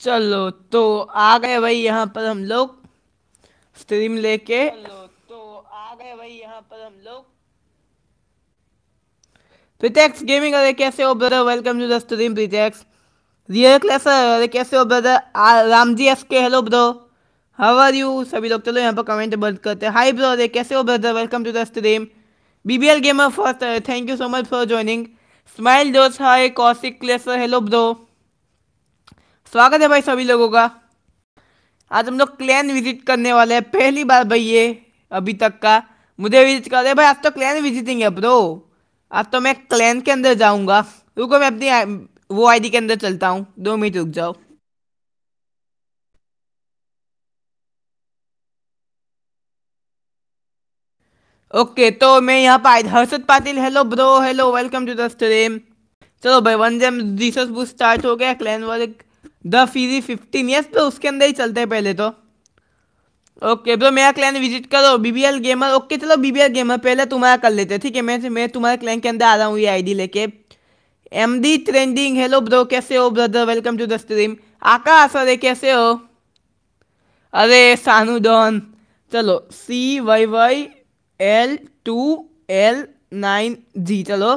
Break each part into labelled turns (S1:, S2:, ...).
S1: चलो तो आ गए भाई यहाँ पर हम लोग स्ट्रीम लेके तो आ गए भाई यहाँ पर हम लोग अरे कैसे brother welcome to the stream प्रीटेक्स रियल क्लासर अरे कैसे हो brother Ram ji S K hello bro how are you सभी लोग चलो यहाँ पर कमेंट बंद करते हैं हाई ब्रो अरे कैसे हो brother welcome to the stream BBL gamer first thank you so much for joining smile दोस्त हाई कौशिक क्लेसर हेलो ब्रो स्वागत है भाई सभी लोगों का आज हम लोग क्लैन विजिट करने वाले हैं पहली बार भाई ये अभी तक का मुझे विजिट कर रहे भाई आज तो क्लैन विजिटिंग है ब्रो आज तो मैं क्लैन के अंदर जाऊंगा रुको मैं अपनी वो आईडी के अंदर चलता हूँ दो मिनट रुक जाओ ओके तो मैं यहाँ पर Harshad Patil hello bro hello welcome to the stream चलो भाई वन जेम जीसस बुक स्टार्ट हो गया क्लैन वर्क द फीजी फिफ्टीन यस तो उसके अंदर ही चलते हैं पहले तो ओके ब्रो तो मेरा क्लैन विजिट करो बीबीएल गेमर ओके चलो बीबीएल गेमर पहले तुम्हारा कर लेते हैं ठीक है मैं मैं तुम्हारे क्लैन के अंदर आ रहा हूँ ये आईडी लेके M D trending hello bro कैसे हो brother welcome to the stream Akash अरे कैसे हो अरे सानू डॉन चलो C Y Y L two L nine G चलो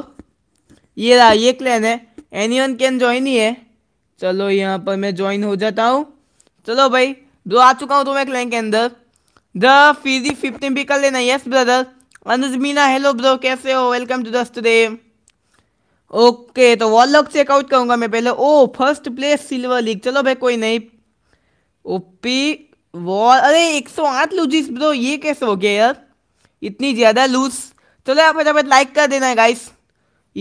S1: ये रहा ये क्लैन है एनी वन कैन ज्वाइन ही है चलो यहाँ पर मैं ज्वाइन हो जाता हूँ चलो भाई दो आ चुका हूँ तुम्हें तो क्लैन के अंदर द फीजी फिफ्टीन भी कर लेना yes brother Anujmeena hello bro कैसे हो वेलकम टू दस्ट डे ओके तो वॉल लॉक चेकआउट करूँगा मैं पहले oh first place silver league चलो भाई कोई नहीं ओपी वॉल अरे 108 लूजिस ब्रो ये कैसे हो गया यार इतनी ज़्यादा लूज चलो आप फटाफट लाइक कर देना है गाइस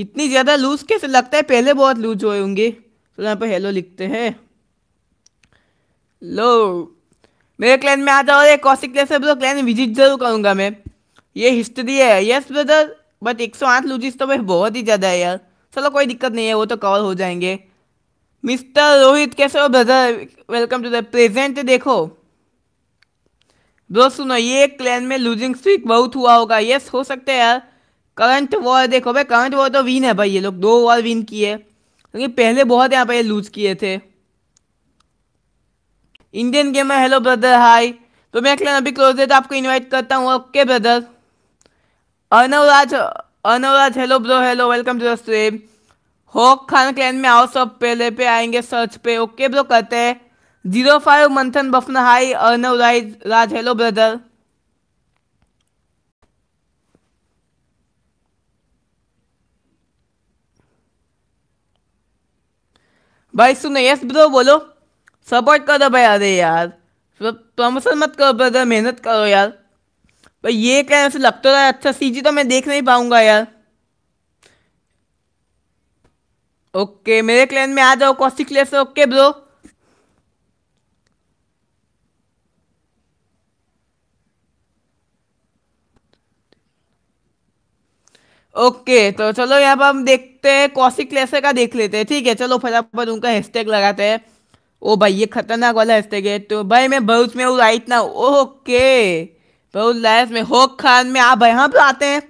S1: इतनी ज़्यादा लूज कैसे लगता है पहले बहुत लूज हुए होंगे चलो तो यहाँ पे हेलो लिखते हैं लो मेरे क्लैन में आ जाओ कौशिक क्लैन से ब्रो क्लैन विजिट जरूर करूँगा मैं ये हिस्ट्री है यस ब्रदर बट एक सौ आठ लूजिस तो भाई बहुत ही ज़्यादा है यार चलो कोई दिक्कत नहीं है वो तो कवर हो जाएंगे मिस्टर रोहित कैसे हो brother welcome to the present देखो ब्रो सुनो ये क्लैन में लूजिंग स्ट्रीक बहुत हुआ होगा यस हो सकता है यार करंट वॉर देखो भाई करंट वॉर तो विन है भाई ये लोग दो वॉर विन किए क्योंकि पहले बहुत यहाँ पे लूज किए थे Indian gamer hello brother hi तो मैं क्लैन अभी क्लोज है तो आपको इनवाइट करता हूँ okay brother Arnavraj Arnavraj hello bro hello welcome to दिम होक खान क्लैन में आओ सब पहले पे आएंगे सर्च पे ओके ब्रो करते हैं zero five Manthan Bafna hi Anavraj Raj hello brother भाई सुनो यस ब्रो बोलो सपोर्ट करो भाई अरे यार प्रमोशन मतलब मत करो ब्रदर मेहनत करो यार भाई ये कहने ऐसे लग तो रहा है अच्छा सीजी तो मैं देख नहीं पाऊंगा यार ओके मेरे क्लैन में आ जाओ कौशिक ले से ओके ब्रो ओके तो चलो यहाँ पर हम देखते हैं कौशिक क्लेसर का देख लेते हैं ठीक है चलो फटाफट उनका हैशटैग लगाते हैं ओ भाई ये खतरनाक वाला हैशटैग है तो भाई मैं बहुत में हूँ राइट ना ओके बहुत लाइस में होक खान में आप यहाँ पर आते हैं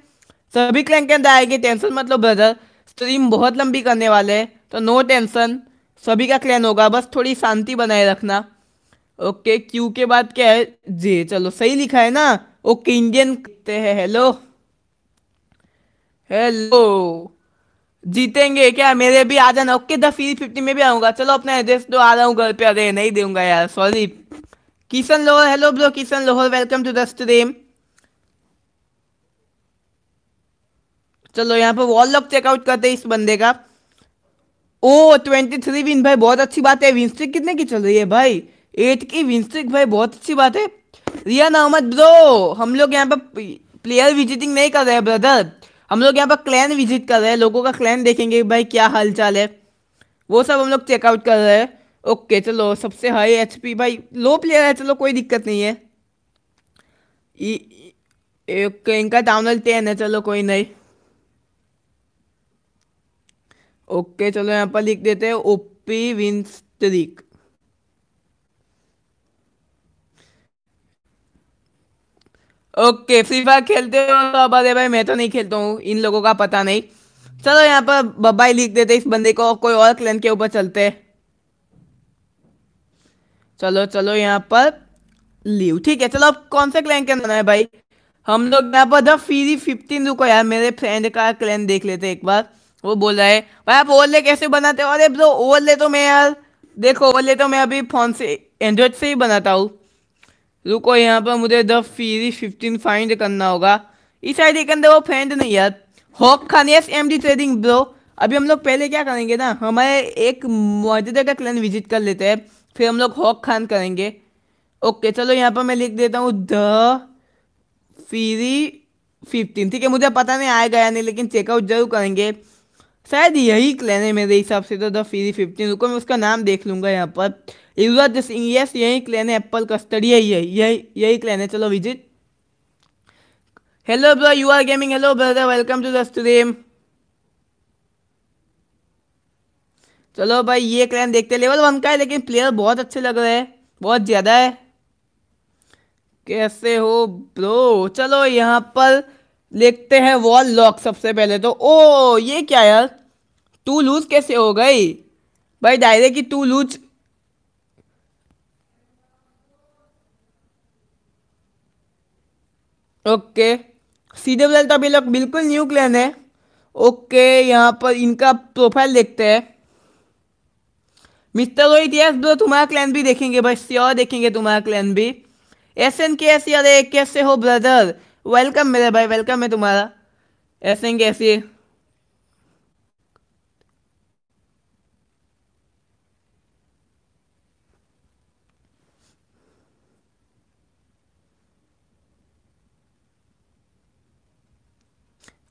S1: सभी क्लैंक के अंदर आएगी टेंशन मतलब ब्रदर स्ट्रीम बहुत लंबी करने वाले हैं तो नो टेंशन सभी का क्लैन होगा बस थोड़ी शांति बनाए रखना ओके क्यू के बाद क्या है जी चलो सही लिखा है ना ओके इंडियन कहते हैं हेलो हेलो जीतेंगे क्या मेरे भी आ जाना ओके द फील फिफ्टी में भी आऊंगा चलो अपना एड्रेस दो तो आ रहा हूँ घर पे अरे नहीं दूंगा यार सॉरी किशन लोहर हेलो ब्रो किशन लोहर वेलकम टू द स्ट्रीम चलो यहाँ पर वॉल लॉक चेकआउट करते हैं इस बंदे का ओ ट्वेंटी थ्री विन भाई बहुत अच्छी बात है विंस्ट्रिक कितने की चल रही है भाई एट की विंस्ट्रिक भाई बहुत अच्छी बात है रिया नहमद ब्रो हम लोग यहाँ पर प्लेयर विजिटिंग नहीं कर रहे हैं ब्रदर हम लोग यहाँ पर क्लैन विजिट कर रहे हैं लोगों का क्लैन देखेंगे भाई क्या हाल चाल है वो सब हम लोग चेकआउट कर रहे हैं ओके चलो सबसे हाई एच पी भाई लो प्लेयर है चलो कोई दिक्कत नहीं है ओके इनका टाउनल टेन है चलो कोई नहीं ओके चलो यहाँ पर लिख देते हैं OP win streak okay free fire खेलते हो तो अब अरे भाई मैं तो नहीं खेलता हूँ इन लोगों का पता नहीं चलो यहाँ पर बब्बाई लिख देते इस बंदे को कोई और क्लैन के ऊपर चलते चलो चलो यहाँ पर लीव ठीक है चलो अब कौन सा क्लैन के अंदर है भाई हम लोग यहाँ पर द फ्री फिफ्टीन रुको यार मेरे फ्रेंड का क्लैन देख लेते एक बार वो बोल रहा है भाई आप ओवरले कैसे बनाते हो अरे ब्रो ओवरले तो मैं यार देखो ओवरले तो मैं अभी फोन से एंड्रॉयड से ही बनाता हूँ रुको यहाँ पर मुझे द फीरी फिफ्टीन फाइंड करना होगा इस आईडी के अंदर वो फ्रेंड नहीं यार hawk Khan yes M D trading bro अभी हम लोग पहले क्या करेंगे ना हमारे एक मौजूदा का क्लैन विजिट कर लेते हैं फिर हम लोग हॉक खान करेंगे ओके चलो यहाँ पर मैं लिख देता हूँ द फीरी फिफ्टीन ठीक है मुझे पता नहीं आएगा या नहीं लेकिन चेकआउट जरूर करेंगे शायद यही क्लैन है मेरे हिसाब से तो द फ्री फिफ्टीन रुको मैं उसका नाम देख लूंगा यहाँ पर युवराज सिंह यस यही क्लैन है एप्पल कस्टडी है यही यही यही क्लैन है चलो visit hello bro you are gaming hello brother welcome to the stream चलो भाई ये क्लैन देखते लेवल वन का है लेकिन प्लेयर बहुत अच्छे लग रहे हैं बहुत ज़्यादा है कैसे हो ब्रो चलो यहाँ पर देखते हैं वॉल लॉक सबसे पहले तो ओ ये क्या यार तू लूज कैसे हो गई भाई डायरेक्ट कि तू लूज ओके सीधे डेल्टा तो भी लोग बिल्कुल न्यू क्लैन है ओके यहाँ पर इनका प्रोफाइल देखते हैं मिस्टर रोहित यस ब्रो तुम्हारा क्लैन भी देखेंगे भाई श्योर देखेंगे तुम्हारा क्लैन भी एस एन के एस अरे कैसे हो ब्रदर वेलकम मेरे भाई वेलकम है तुम्हारा S N K S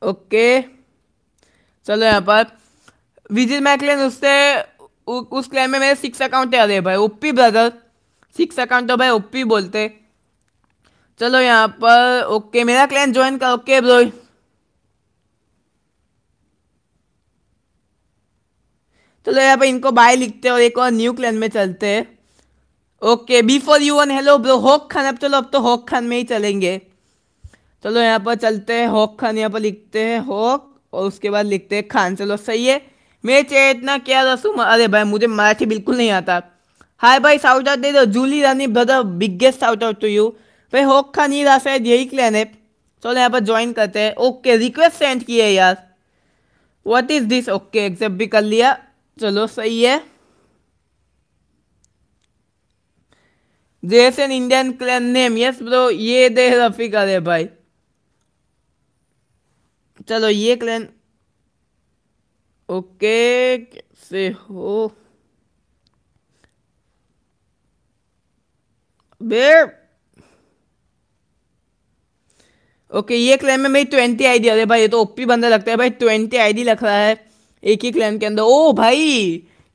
S1: okay चलो यहाँ पर विजिट मैकलेन उससे उस क्लैन में मेरे सिक्स अकाउंट है अरे भाई ओपी ब्रदर सिक्स अकाउंट तो भाई ओपी बोलते चलो यहाँ पर ओके मेरा क्लैन ज्वाइन कर ओके ब्रो चलो यहाँ पर इनको बाय लिखते हैं और एक और न्यू क्लैन में चलते हैं okay B for you one hello bro hawk Khan अब चलो अब तो होक खान में ही चलेंगे चलो यहाँ पर चलते हैं हॉक खान यहाँ पर लिखते हैं हॉक और उसके बाद लिखते हैं खान चलो सही है मैं चेतना क्या रसूम अरे भाई मुझे मराठी बिल्कुल नहीं आता हाय भाई साउट आउट दे दो Julie Rani brother biggest shout out to you भाई हॉक खान ही रास्ता है यही क्लैन है चलो यहाँ पर ज्वाइन करते हैं ओके रिक्वेस्ट सेंड की है यार what is this okay accept भी कर लिया चलो सही है Jason Indian clan name yes bro ये दे रफी करे भाई चलो ये क्लैन ओके से हो बे ओके ये क्लैन में मेरी ट्वेंटी आईडी अरे भाई ये तो ओपी बंदा लगता है भाई ट्वेंटी आईडी लग रहा है एक ही क्लैन के अंदर ओ भाई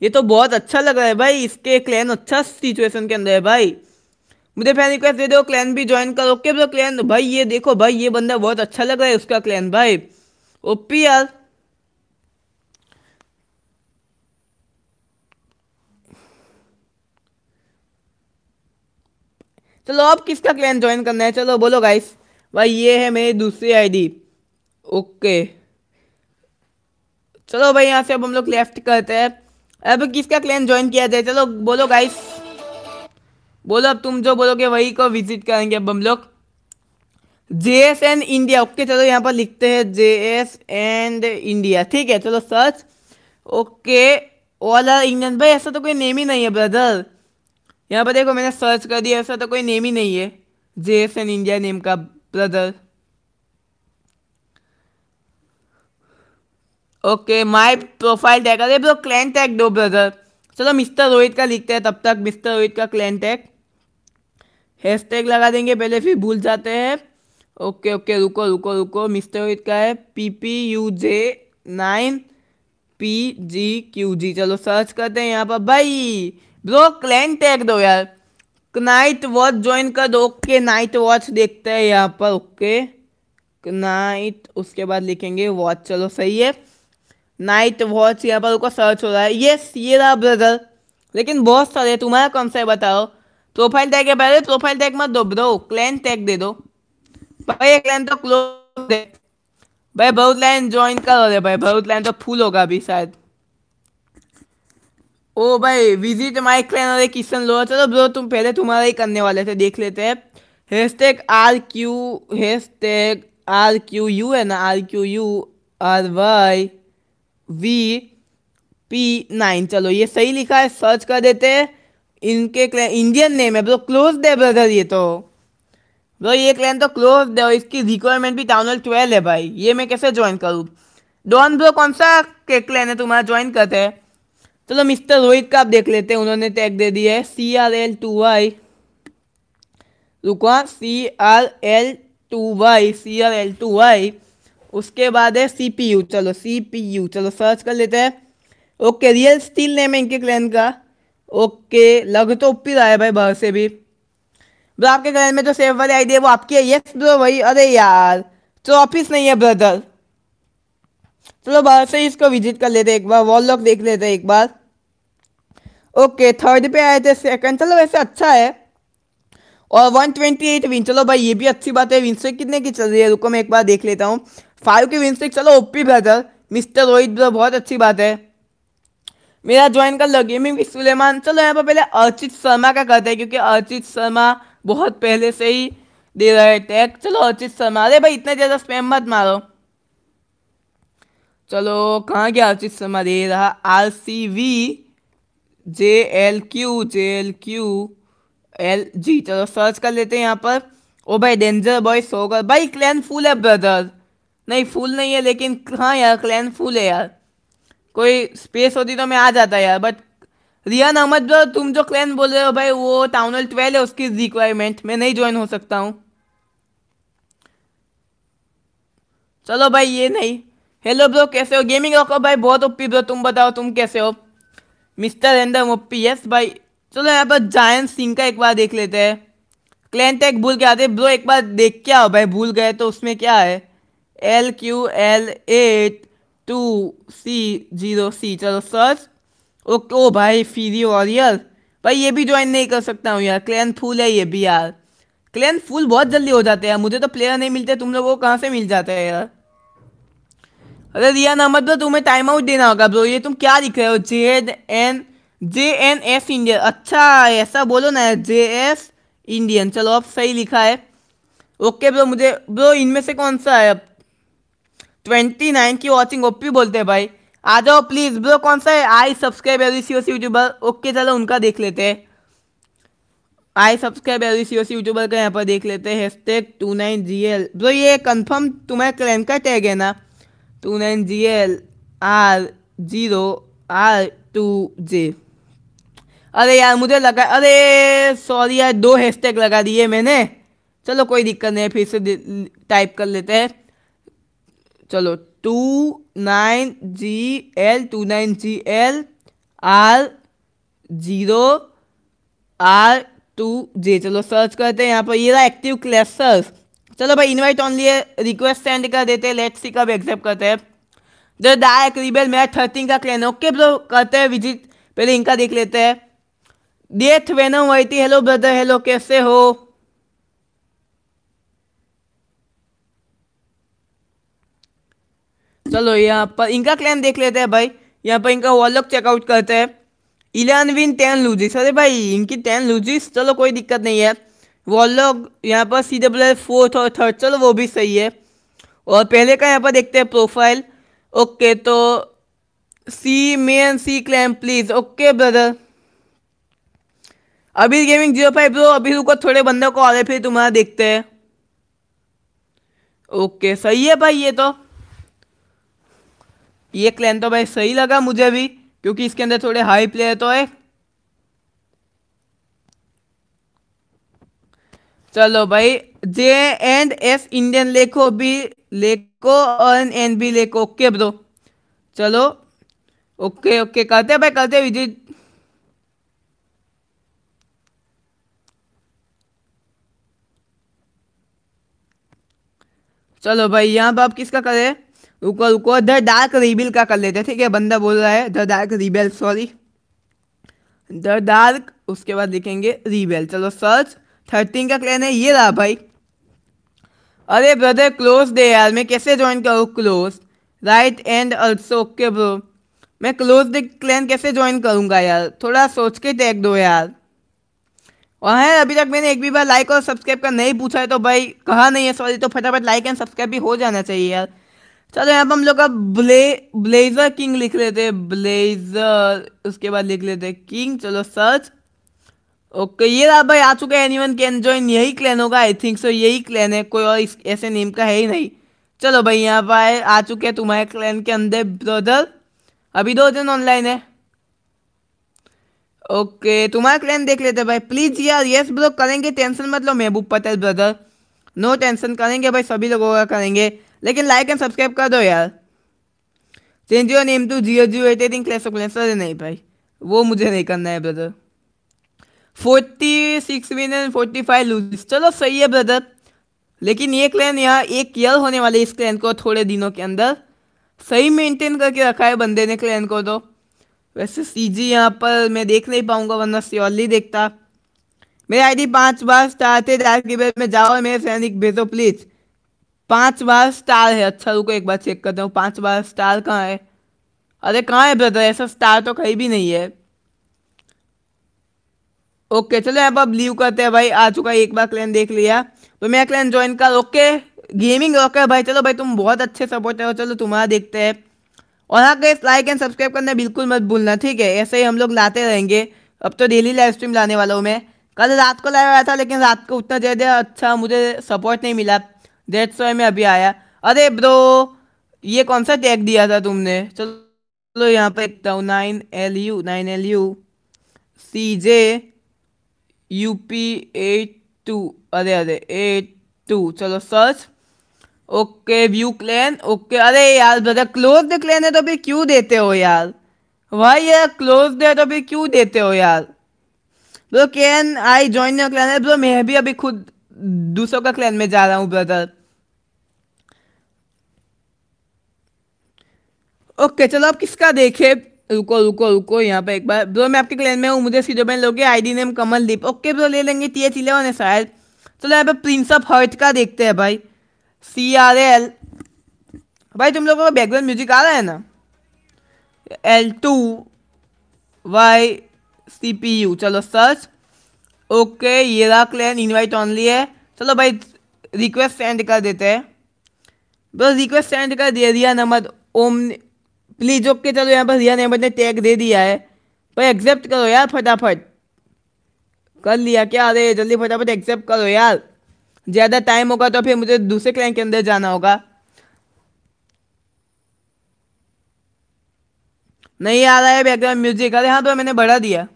S1: ये तो बहुत अच्छा लग रहा है भाई इसके क्लैन अच्छा सिचुएशन के अंदर है भाई मुझे फैन रिक्वेस्ट दे दो क्लैन भी ज्वाइन करो ओके ब्रो क्लैन भाई ये देखो भाई ये बंदा बहुत अच्छा लग रहा है उसका क्लैन भाई appear चलो अब किसका क्लैन ज्वाइन करना है चलो बोलो गाइस भाई ये है मेरी दूसरी आईडी ओके चलो भाई यहाँ से अब हम लोग लेफ्ट करते हैं अब किसका क्लैन ज्वाइन किया जाए चलो बोलो गाइस बोलो अब तुम जो बोलोगे वही को विजिट करेंगे अब हम लोग जेएस एंड इंडिया ओके चलो यहाँ पर लिखते हैं जेएस एंड इंडिया ठीक है चलो search okay all are Indian भाई ऐसा तो कोई नेम ही नहीं है ब्रदर यहाँ पर देखो मैंने सर्च कर दिया ऐसा तो कोई नेम ही नहीं है J S N India name का brother okay my profile tag अरे ब्रो क्लैन टैग दो ब्रदर चलो मिस्टर रोहित का लिखते हैं तब तक मिस्टर रोहित का क्लैन टैग हैश टैग लगा देंगे पहले फिर भूल जाते हैं ओके ओके रुको रुको रुको मिस्टेरोइड का है P P U J nine P G Q G चलो सर्च करते हैं यहाँ पर भाई ब्रो क्लैन टैग दो यार नाइट वॉच ज्वाइन कर दो ओके नाइट वॉच देखते हैं यहाँ पर ओके नाइट उसके बाद लिखेंगे वॉच चलो सही है नाइट वॉच यहाँ पर उनको सर्च हो रहा है यस ये रहा ब्रदर लेकिन बहुत सारे तुम्हारा कौन सा है बताओ प्रोफाइल टैग के पहले प्रोफाइल टैग मत दो ब्रो क्लैन टैग दे दो भाई एक लाइन तो क्लोज दे भाई बहुत लाइन ज्वाइन करो दे भाई बहुत लाइन तो फुल होगा अभी शायद ओ भाई विजिट माय क्लैन और किशन लो चलो ब्रो तुम पहले तुम्हारा ही करने वाले थे देख लेते हैं hashtag R Q hash R Q U है ना R Q U R Y V P nine चलो ये सही लिखा है सर्च कर देते हैं इनके इंडियन नेम है ब्रो क्लोज दे ब्रदर ये तो भाई तो ये क्लैन तो क्लोज है और इसकी रिक्वायरमेंट भी टाउन ट्वेल्व है भाई ये मैं कैसे ज्वाइन करूँ डॉन ब्रो कौन सा क्लैन है तुम्हारा ज्वाइन करते हैं चलो तो मिस्टर रोहित का आप देख लेते हैं उन्होंने टैग दे दिया है C R L two Y रुको C R L two Y C R L two Y उसके बाद है सी पी यू चलो सी पी यू चलो सर्च कर लेते हैं ओके रियल स्टील नेम है इनके क्लैन का ओके लग तो ऊपर आया भाई बाहर से भी ब्रो आपके घर में जो सेफ वाली आईडी है वो आपकी है यस ब्रो वही अरे यार तो ऑफिस नहीं है ब्रदर चलो बाहर से इसको विजिट कर लेते एक बार वॉल लॉक देख लेते एक बार ओके थर्ड पे आए थे सेकंड चलो वैसे अच्छा है और 128 विन चलो भाई ये भी अच्छी बात है विन स्ट्रिक कितने की चल रही है रुको मैं एक बार देख लेता हूँ फाइव की विन स्ट्रिक चलो OP brother mister Rohit bro बहुत अच्छी बात है मेरा ज्वाइन कर लो गेमिंग सुलेमान चलो यहाँ पर पहले अर्चित शर्मा का करते हैं क्योंकि अर्चित शर्मा बहुत पहले से ही दे रहा है टैग चलो अचित शर्मा अरे भाई इतना ज़्यादा स्पैम मत मारो चलो कहाँ गया अचित शर्मा दे रहा R C V J L Q J L Q L G चलो सर्च कर लेते हैं यहाँ पर ओ भाई डेंजर बॉय सोगर भाई क्लैन फुल है ब्रदर नहीं फुल नहीं है लेकिन हाँ यार क्लैन फुल है यार कोई स्पेस होती तो मैं आ जाता यार बट रियान अहमद ब्रो तुम जो क्लैन बोल रहे हो भाई वो टाउन हॉल ट्वेल्व है उसकी रिक्वायरमेंट मैं नहीं ज्वाइन हो सकता हूँ चलो भाई ये नहीं हेलो ब्रो कैसे हो गेमिंग रखो भाई बहुत ओपी ब्रो तुम बताओ तुम कैसे हो मिस्टर एंडम ओपी यस भाई चलो यहाँ पर जायन सिंह का एक बार देख लेते हैं क्लैन टैग भूल के आते ब्रो एक बार देख के आओ भाई भूल गए तो उसमें क्या है L Q L eight two C zero C चलो सर्च ओके ओ भाई फीरी वॉरियर भाई ये भी ज्वाइन नहीं कर सकता हूँ यार क्लैन फूल है ये भी यार क्लैन फूल बहुत जल्दी हो जाते हैं यार मुझे तो प्लेयर नहीं मिलते तुम लोगों को कहाँ से मिल जाते हैं यार अरे रिया नाम ब्रो तुम्हें टाइम आउट देना होगा ब्रो ये तुम क्या लिख रहे हो J N J N S Indian अच्छा ऐसा बोलो ना जे एस इंडियन चलो अब सही लिखा है ओके ब्रो मुझे ब्रो इनमें से कौन सा है अब ट्वेंटी नाइन की वॉचिंग ओपी बोलते हैं भाई आ जाओ प्लीज ब्रो कौन सा है I subscribe every C O C YouTuber okay चलो उनका देख लेते हैं I subscribe every C O C YouTuber का यहाँ पर देख लेते हैं hashtag two nine G L bro ये कंफर्म तुम्हें क्लैन का टैग है ना two nine G L R zero R two J अरे यार मुझे लगा अरे सॉरी यार दो हैशटैग लगा दिए मैंने चलो कोई दिक्कत नहीं है फिर से टाइप कर लेते हैं चलो two nine G L two nine G L R zero R two J चलो सर्च करते हैं यहाँ पर ये रहा एक्टिव क्लस्टर्स चलो भाई इनवाइट लिए रिक्वेस्ट सेंड कर देते हैं लेट्स सी कब एक्सेप्ट करते हैं जो डायरेक्ट रिबेल मेरा थर्टीन का क्लैन ओके ब्रो करते हैं विजिट पहले इनका देख लेते हैं डेथ वेनम वही थी हेलो ब्रदर हेलो कैसे हो चलो यहाँ पर इनका क्लैम देख लेते हैं भाई यहाँ पर इनका वॉलॉक चेकआउट करते हैं इलेवन विन टेन लूजिस अरे भाई इनकी टेन लूजिस चलो कोई दिक्कत नहीं है वॉलॉक यहाँ पर सी डब्ल्यू फोर्थ और थर्ड चलो वो भी सही है और पहले का यहाँ पर देखते हैं प्रोफाइल ओके तो C main C clan please okay brother अभी गेमिंग जीरो फाइव ब्रो अभी रुको थोड़े बंदों को आ रहे फिर तुम्हारा देखते हैं ओके सही है भाई ये तो ये क्लैन तो भाई सही लगा मुझे भी क्योंकि इसके अंदर थोड़े हाई प्लेयर तो है चलो भाई जे एंड एस इंडियन लेको भी लेको एन एन बी लेको ओके ब्रो चलो ओके ओके करते भाई करते विजिट चलो भाई यहाँ पर आप किसका करें रुको रुको द डार्क रिबिल का कर लेते ठीक है बंदा बोल रहा है the dark rebel sorry the dark उसके बाद लिखेंगे रिबेल चलो सर्च थर्टीन का क्लैन है ये रहा भाई अरे ब्रदर क्लोज दे यार मैं कैसे ज्वाइन करूँ close right and also okay bro मैं क्लोज द क्लैन कैसे ज्वाइन करूँगा यार थोड़ा सोच के टैग दो यार और है अभी तक मैंने एक भी बार लाइक और सब्सक्राइब का नहीं पूछा है तो भाई कहा नहीं है सॉरी तो फटाफट लाइक एंड सब्सक्राइब भी हो जाना चाहिए यार चलो यहाँ पर हम लोग अब ब्ले ब्लेजर किंग लिख लेते हैं ब्लेजर उसके बाद लिख लेते हैं किंग चलो सर्च ओके ये रहा भाई आ चुका है एनीवन कैन जॉइन यही क्लैन होगा आई थिंक सो यही क्लैन है कोई और ऐसे नेम का है ही नहीं चलो भाई यहाँ पर आ चुके हैं तुम्हारे क्लैन के अंदर ब्रदर अभी दो दिन ऑनलाइन है ओके तुम्हारा क्लैन देख लेते भाई प्लीज यार यस ब्रो करेंगे टेंशन मत लो महबूब पटेल ब्रदर नो टेंशन करेंगे भाई सभी लोगों का करेंगे लेकिन लाइक एंड सब्सक्राइब कर दो यार change your name to Jio Jio eight eating clash of clash अरे नहीं भाई वो मुझे नहीं करना है brother forty six win and forty five lose चलो सही है ब्रदर लेकिन ये क्लैन यहाँ एक ईयर होने वाले इस क्लैन को थोड़े दिनों के अंदर सही मेंटेन करके रखा है बंदे ने क्लैन को तो वैसे सी जी यहाँ पर मैं देख नहीं पाऊंगा वरना स्योरली देखता मेरी आईडी पाँच बार स्टार थे डार्क में जाओ मेरे सैनिक भेजो प्लीज़ पांच बार स्टार है अच्छा रुको एक बार चेक करता हूँ पांच बार स्टार कहाँ है अरे कहाँ है ब्रदर ऐसा स्टार तो कहीं भी नहीं है ओके चलो यहाँ पर अब लीव करते हैं भाई आ चुका है एक बार क्लैन देख लिया तो मैं क्लैन ज्वाइन कर ओके गेमिंग रॉकर भाई चलो भाई तुम बहुत अच्छे सपोर्टर हो चलो तुम्हारा देखते हैं और हाँ कैसे लाइक एंड सब्सक्राइब करना बिल्कुल मत भूलना ठीक है ऐसे ही हम लोग लाते रहेंगे अब तो डेली लाइव स्ट्रीम लाने वाला हूँ मैं कल रात को लाया हुआ था लेकिन रात को उतना ज़्यादा अच्छा मुझे सपोर्ट नहीं मिला डेट्स वाई में अभी आया अरे ब्रो ये कौन सा टैग दिया था तुमने चलो यहाँ पे लिखता हूँ nine L U nine L U C J U P eight two अरे अरे एट टू चलो search okay view clan okay अरे यार ब्रदर क्लोज क्लैन है तो फिर क्यों देते हो यार भाई यार क्लोज है तो फिर क्यों देते हो यार bro can I join your clan bro मैं भी अभी खुद दूसरों का क्लैन में जा रहा हूँ ब्रदर ओके चलो आप किसका देखे रुको रुको रुको यहाँ पे एक बार ब्रो मैं आपके क्लैन में हूँ मुझे सीधे बहन लोगे D name Kamaldeep okay bro ले लेंगे टी एच इलेवन है शायद चलो यहाँ पे प्रिंस ऑफ हर्ट का देखते हैं भाई सी आर एल भाई तुम लोगों का बैकग्राउंड म्यूजिक आ रहा है ना L two Y C P U चलो सर्च ओके ये रहा क्लैन इनवाइट ऑनली है चलो भाई रिक्वेस्ट सेंड कर देते हैं बस रिक्वेस्ट सेंड कर दे दिया नंबर ओम प्लीज़ ओके चलो यहाँ पर रिया अहमद ने टैग दे दिया है भाई एक्सेप्ट करो यार फटाफट कर लिया क्या अरे जल्दी फटाफट एक्सेप्ट करो यार ज़्यादा टाइम होगा तो फिर मुझे दूसरे क्लाइन के अंदर जाना होगा नहीं आ रहा है बैकग्राउंड म्यूजिक अरे हाँ तो मैंने बढ़ा दिया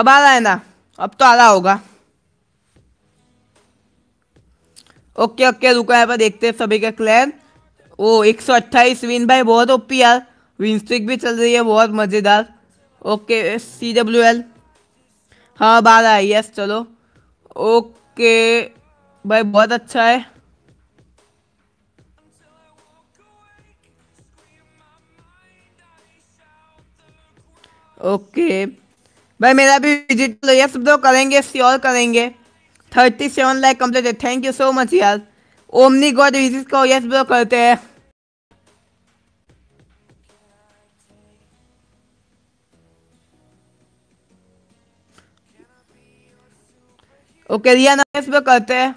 S1: अब आ रहा है ना अब तो आ रहा होगा ओके ओके रुका है पर देखते हैं सभी का क्लैन ओ एक सौ अट्ठाईस विन भाई बहुत ओपी यार विन स्ट्रिक भी चल रही है बहुत मज़ेदार ओके सी डब्ल्यू एल हाँ बारह यस चलो ओके भाई बहुत अच्छा है ओके भाई मेरा भी विजिट यस तो तो करेंगे करेंगे और करेंगे थर्टी सेवन लाइक कम्प्लीट है थैंक यू सो मच यार ओमनी गॉड विजिट को यस ब्रो करते हैं ओके रिया यस ब्रो करते हैं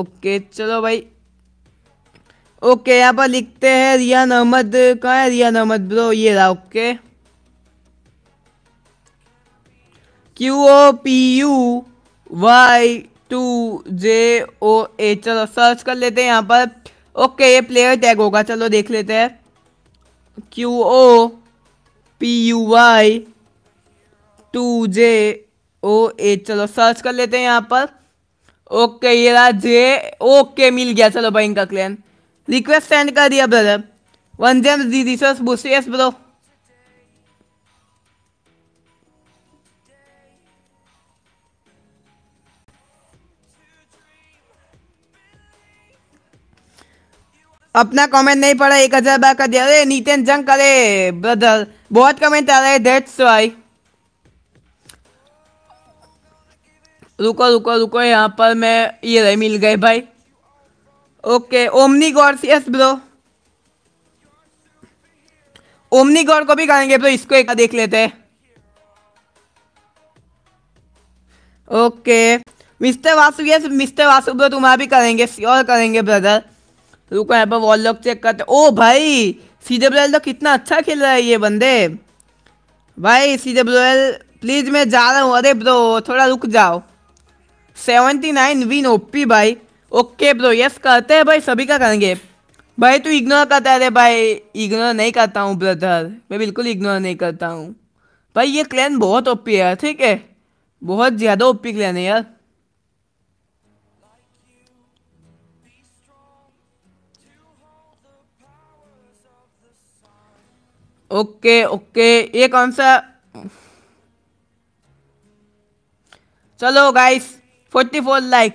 S1: ओके चलो भाई ओके यहाँ पर लिखते हैं रियान अहमद कहाँ है रियान अहमद ब्रो ये रहा okay Q O P U Y two J O A चलो सर्च कर लेते हैं यहाँ पर ओके ये प्लेयर टैग होगा चलो देख लेते हैं Q O P U Y two J O A चलो सर्च कर लेते हैं यहाँ पर ओके ये रहा जे ओके मिल गया चलो भाई इनका क्लैन रिक्वेस्ट सेंड कर दिया ब्रदर वन जेम्स दी रिसोर्स बुसियस ब्रो
S2: अपना कमेंट नहीं पढ़ा एक
S1: हजार बार कर दिया अरे नितिन जंग करे ब्रदर बहुत कमेंट आ रहे दैट्स वाई रुको रुको रुको यहाँ पर मैं ये रहे मिल गए भाई ओके ओमनी गौर यस ब्रो ओमनी गौर को भी करेंगे ब्रो इसको एक देख लेते हैं okay mister Vasu yes mister Vasu bro तुम्हारा भी करेंगे श्योर करेंगे ब्रदर रुको यहाँ पर वॉल लॉक चेक करते ओ भाई सी डब्ल्यू एल तो कितना अच्छा खेल रहा है ये बंदे भाई सी डब्ल्यू एल प्लीज मैं जा रहा हूँ अरे ब्रो थोड़ा रुक जाओ सेवेंटी नाइन विन ओपी भाई ओके ब्रो यस करते हैं भाई सभी का करेंगे भाई तू इग्नोर करता है अरे भाई इग्नोर नहीं करता हूँ ब्रदर मैं बिल्कुल इग्नोर नहीं करता हूँ भाई ये क्लैन बहुत ओपी है ठीक है बहुत ज़्यादा ओपी क्लैन है यार ओके ओके ये कौन सा चलो गाइस 44 लाइक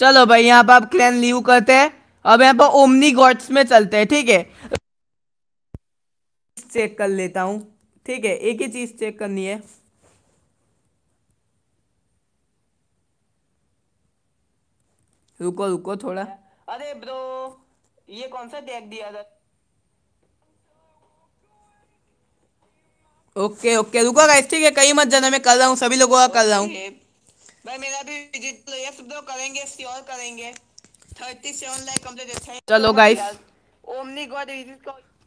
S1: चलो भाई यहाँ पर आप क्लैन लीव करते हैं अब यहाँ पर ओमनी गॉड्स में चलते हैं ठीक है चेक कर लेता हूँ ठीक है एक ही चीज चेक करनी है रुको रुको थोड़ा अरे ब्रो ये कौन सा टैग दिया था ओके ओके रुको गाइस ठीक है कहीं मत जाना मैं कर रहा हूँ सभी लोगों का कर रहा हूँ
S2: तो तो अच्छा चलो गाइस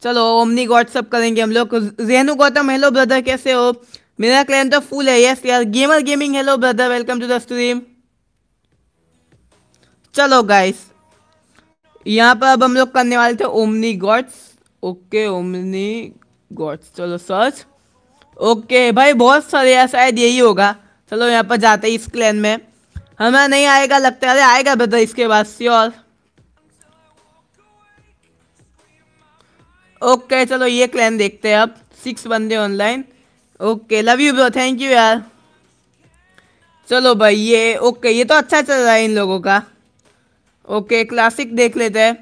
S1: चलो ओमनी गॉड सब करेंगे हम लोग रेनू गौतम हेलो ब्रदर कैसे हो मेरा क्लैन तो फुल है यस यार gamer gaming hello brother welcome to the stream चलो गाइस यहाँ पर अब हम लोग करने वाले थे omni gods okay omni gods चलो सर्च ओके भाई बहुत सारे या शायद यही होगा चलो यहाँ पर जाते हैं इस क्लैन में हमें नहीं आएगा लगता है अरे आएगा बेटा इसके बाद श्योर ओके चलो ये क्लैन देखते हैं अब सिक्स बंदे online okay love you bro thank you यार चलो भाई ये ओके ये तो अच्छा चल रहा है इन लोगों का ओके क्लासिक देख लेते हैं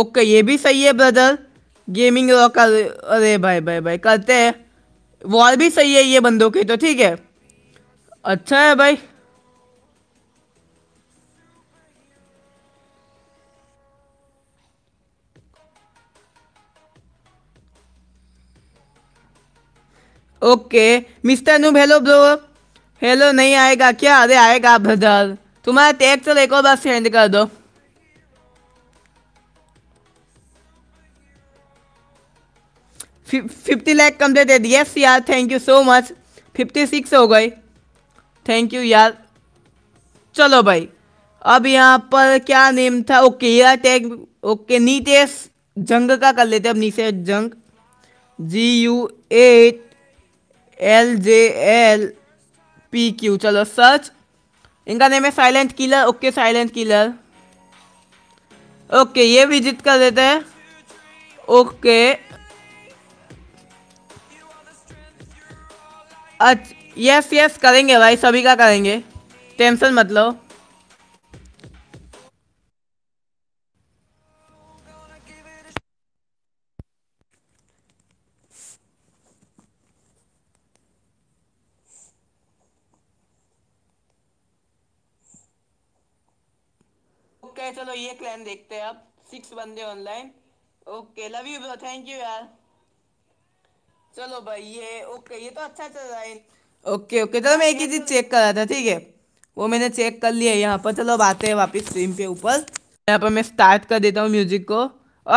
S1: ओके ये भी सही है ब्रदर गेमिंग रॉक अरे भाई भाई भाई करते हैं वॉल भी सही है ये बंदों की तो ठीक है अच्छा है भाई okay mister noob hello bro hello नहीं आएगा क्या अरे आएगा ब्रदर तुम्हारा टैग चलो एक और बार सेंड कर दो फिफ्टी लैक कंप्लीट दे दी यस यार thank you so much fifty six हो गई थैंक यू यार चलो भाई अब यहाँ पर क्या नेम था ओके यार टैग ओके नीतेश जंग का कर लेते अब नीचे जंग G U eight L J L P Q चलो सर्च इनका नेम है silent killer okay silent killer okay ये विजिट कर देते हैं ओके अच्छा यस यस करेंगे भाई सभी का करेंगे टेंशन मत लो ओके चलो ये क्लैन देखते हैं अब सिक्स बंदे online okay love you bro thank you यार चलो भाई ये ओके ये तो अच्छा चल रहा है ओके ओके चलो मैं एक ही चीज चेक तो- कर रहा था ठीक है वो मैंने चेक कर लिया यहाँ पर चलो आते हैं वापस स्ट्रीम पे ऊपर यहाँ पर मैं स्टार्ट कर देता हूँ म्यूजिक को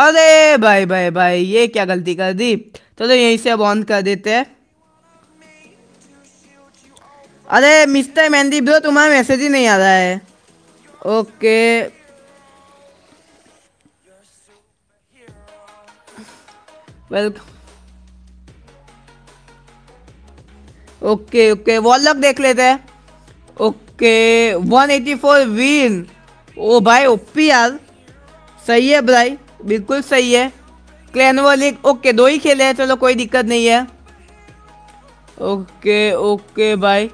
S1: अरे भाई भाई भाई ये क्या गलती कर दी चलो यहीं से अब ऑन कर देते हैं
S2: अरे मिस्टर मेहंदी ब्रो तुम्हारा मैसेज ही नहीं आ रहा है okay
S1: welcome okay okay warlock देख लेते हैं okay one eighty four win ओ भाई ओपी यार सही है भाई बिल्कुल सही है क्लैन वॉलिक ओके दो ही खेले हैं चलो कोई दिक्कत नहीं है ओके ओके भाई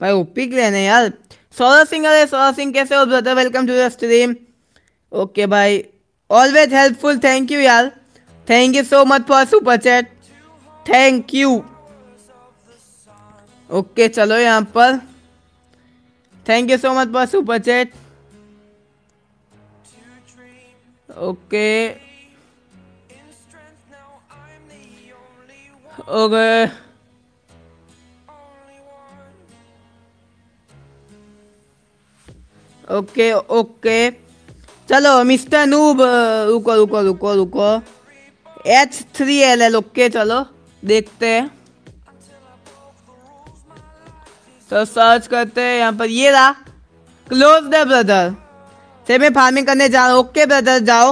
S1: भाई ओपी क्लैन है यार सौरभ सिंह अरे सौरभ सिंह कैसे हो brother welcome to your stream okay भाई ऑलवेज हेल्पफुल थैंक यू यार thank you so much for super chat thank you okay चलो यहाँ पर thank you so much for super chat okay okay okay okay चलो mister noob रुको रुको रुको रुको H three L L okay चलो देखते हैं तो सर्च करते हैं यहाँ पर ये रहा क्लोज द ब्रदर से मैं फार्मिंग करने जा रहा हूँ ओके ब्रदर जाओ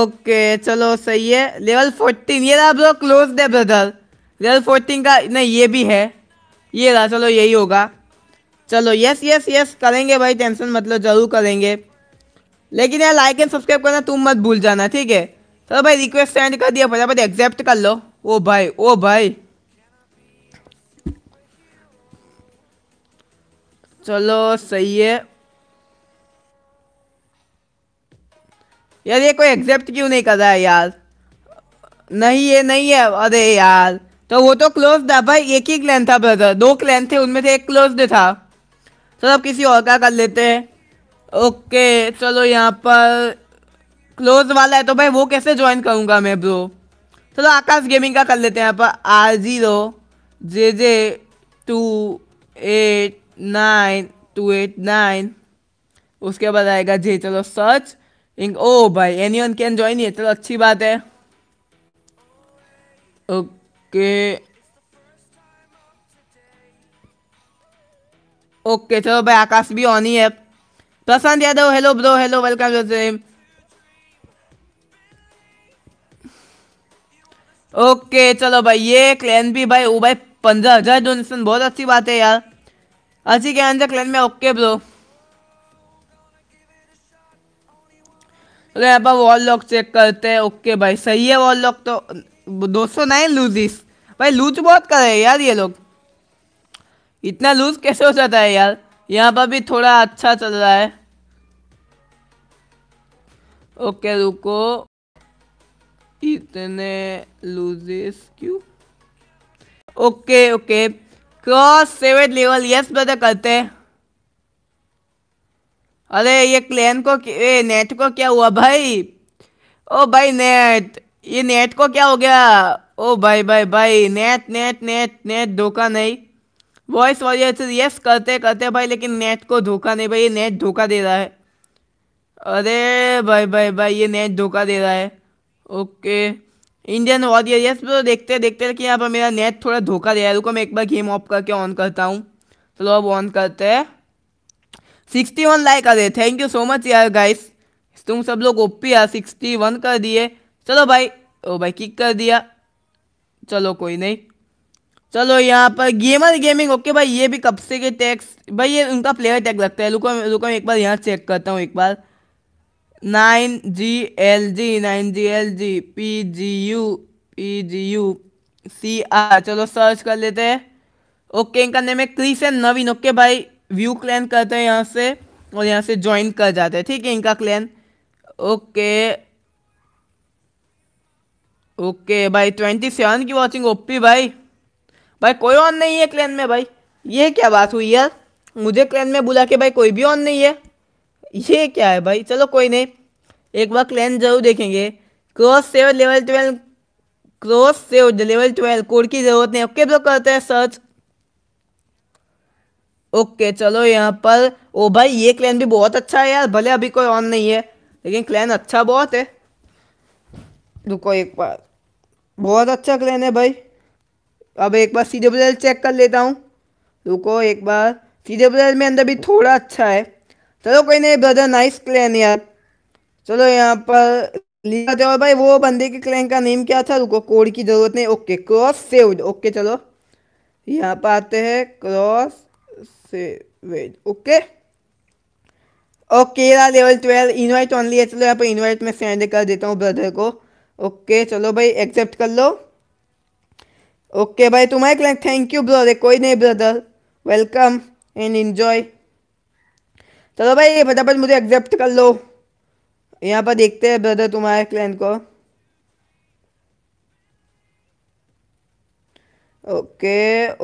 S1: ओके चलो सही है लेवल फोर्टीन ये रहा bro close the brother level fourteen का नहीं ये भी है ये रहा चलो यही होगा चलो यस यस यस करेंगे भाई टेंशन मतलब जरूर करेंगे लेकिन यार लाइक एंड सब्सक्राइब करना तुम मत भूल जाना ठीक है चलो भाई रिक्वेस्ट सेंड कर दिया फटाफट एक्सेप्ट कर लो ओ भाई ओ भाई चलो सही है यार ये कोई एक्सेप्ट क्यों नहीं कर रहा है यार नहीं है नहीं है अरे यार तो वो तो क्लोज था भाई एक ही क्लैन था ब्रदर दो क्लैन थे उनमें से एक क्लोज था चलो अब किसी और का कर लेते हैं ओके चलो यहाँ पर क्लोज वाला है तो भाई वो कैसे ज्वाइन करूँगा मैं ब्रो चलो आकाश गेमिंग का कर लेते हैं यहाँ पर R zero J J two eight nine two eight nine उसके बाद आएगा जे चलो सर्च इंक ओ भाई एनी वन कैन ज्वाइन ये चलो अच्छी बात है ओके ओके ओके चलो भाई आकाश भी ऑन ही है Prashant Yadav hello bro hello welcome okay चलो भाई ये क्लैन भी भाई वो भाई पंद्रह हजार डोनेशन बहुत अच्छी बात है यार अच्छी क्या आंसर क्लैन में ओके ब्रो चलो यहाँ पर वॉल लॉक चेक करते हैं ओके भाई सही है वॉल लॉक तो दोस्तों सौ लूजिस भाई लूज बहुत कर रहे हैं यार ये लोग इतना लूज कैसे हो जाता है यार यहाँ पर भी थोड़ा अच्छा चल रहा है ओके रुको इतने लूजिस क्यों okay okay cross saved level yes brother करते हैं अरे ये क्लैन को ए, नेट को क्या हुआ भाई ओ भाई नेट ये नेट को क्या हो गया ओ भाई भाई भाई नेट नेट नेट नेट धोखा नहीं वॉइस वॉरियर से यस करते करते भाई लेकिन नेट को धोखा नहीं भाई ये नेट धोखा दे रहा है अरे भाई भाई भाई ये नेट धोखा दे रहा है ओके इंडियन वॉरियर यस तो देखते देखते कि यहाँ पर मेरा नेट थोड़ा धोखा दे रहा है रुको मैं एक बार गेम ऑफ करके ऑन करता हूँ चलो अब ऑन करते हैं सिक्सटी वन लाइक अरे थैंक यू सो मच यार गाइस तुम सब लोग ओपी यार सिक्सटी वन कर दिए चलो भाई ओ भाई किक कर दिया चलो कोई नहीं चलो यहाँ पर गेमर गेमिंग ओके भाई ये भी कब से के टैक्स भाई ये उनका प्लेयर टैग लगता है रुको रुको मैं एक बार यहाँ चेक करता हूँ एक बार nine G L G nine G L G P G U P G U C R चलो सर्च कर लेते हैं ओके इनका नेम है क्रिस एंड नवीन ओके भाई व्यू क्लैन करते हैं यहाँ से और यहाँ से ज्वाइन कर जाते हैं ठीक है इनका क्लैन ओके ओके भाई ट्वेंटी सेवन की वॉचिंग ओपी भाई भाई कोई ऑन नहीं है क्लैन में भाई ये क्या बात हुई यार मुझे क्लैन में बुला के भाई कोई भी ऑन नहीं है ये क्या है भाई चलो कोई नहीं एक बार क्लैन जरूर देखेंगे cross save level twelve cross save level twelve code की ज़रूरत नहीं ओके ब्लॉक करते हैं सर्च ओके चलो यहाँ पर ओ भाई ये क्लैन भी बहुत अच्छा है यार भले अभी कोई ऑन नहीं है लेकिन क्लैन अच्छा बहुत है रुको एक
S2: बार बहुत अच्छा क्लेन है भाई अब एक बार सी डब्ल्यू एल चेक कर लेता हूँ रुको एक बार सी डब्ल्यू एल में अंदर भी थोड़ा अच्छा है चलो कोई नहीं ब्रदर नाइस क्लेन यार चलो यहाँ पर लिखा जाओ और भाई वो बंदे के क्लेन का नेम क्या था रुको कोड की ज़रूरत नहीं ओके क्रॉस सेव्ड ओके चलो यहाँ पर आते हैं cross saved okay okay level twelve invite only है चलो यहाँ पर इन्वाइट में सेंड कर देता हूँ ब्रदर को ओके चलो भाई एक्सेप्ट कर लो ओके भाई तुम्हारे क्लैक थैंक यू ब्रदर कोई नहीं ब्रदर वेलकम एंड एन्जॉय चलो भाई ये फटाफट मुझे एक्सेप्ट कर लो यहाँ पर देखते हैं ब्रदर तुम्हारे क्लाइंट को ओके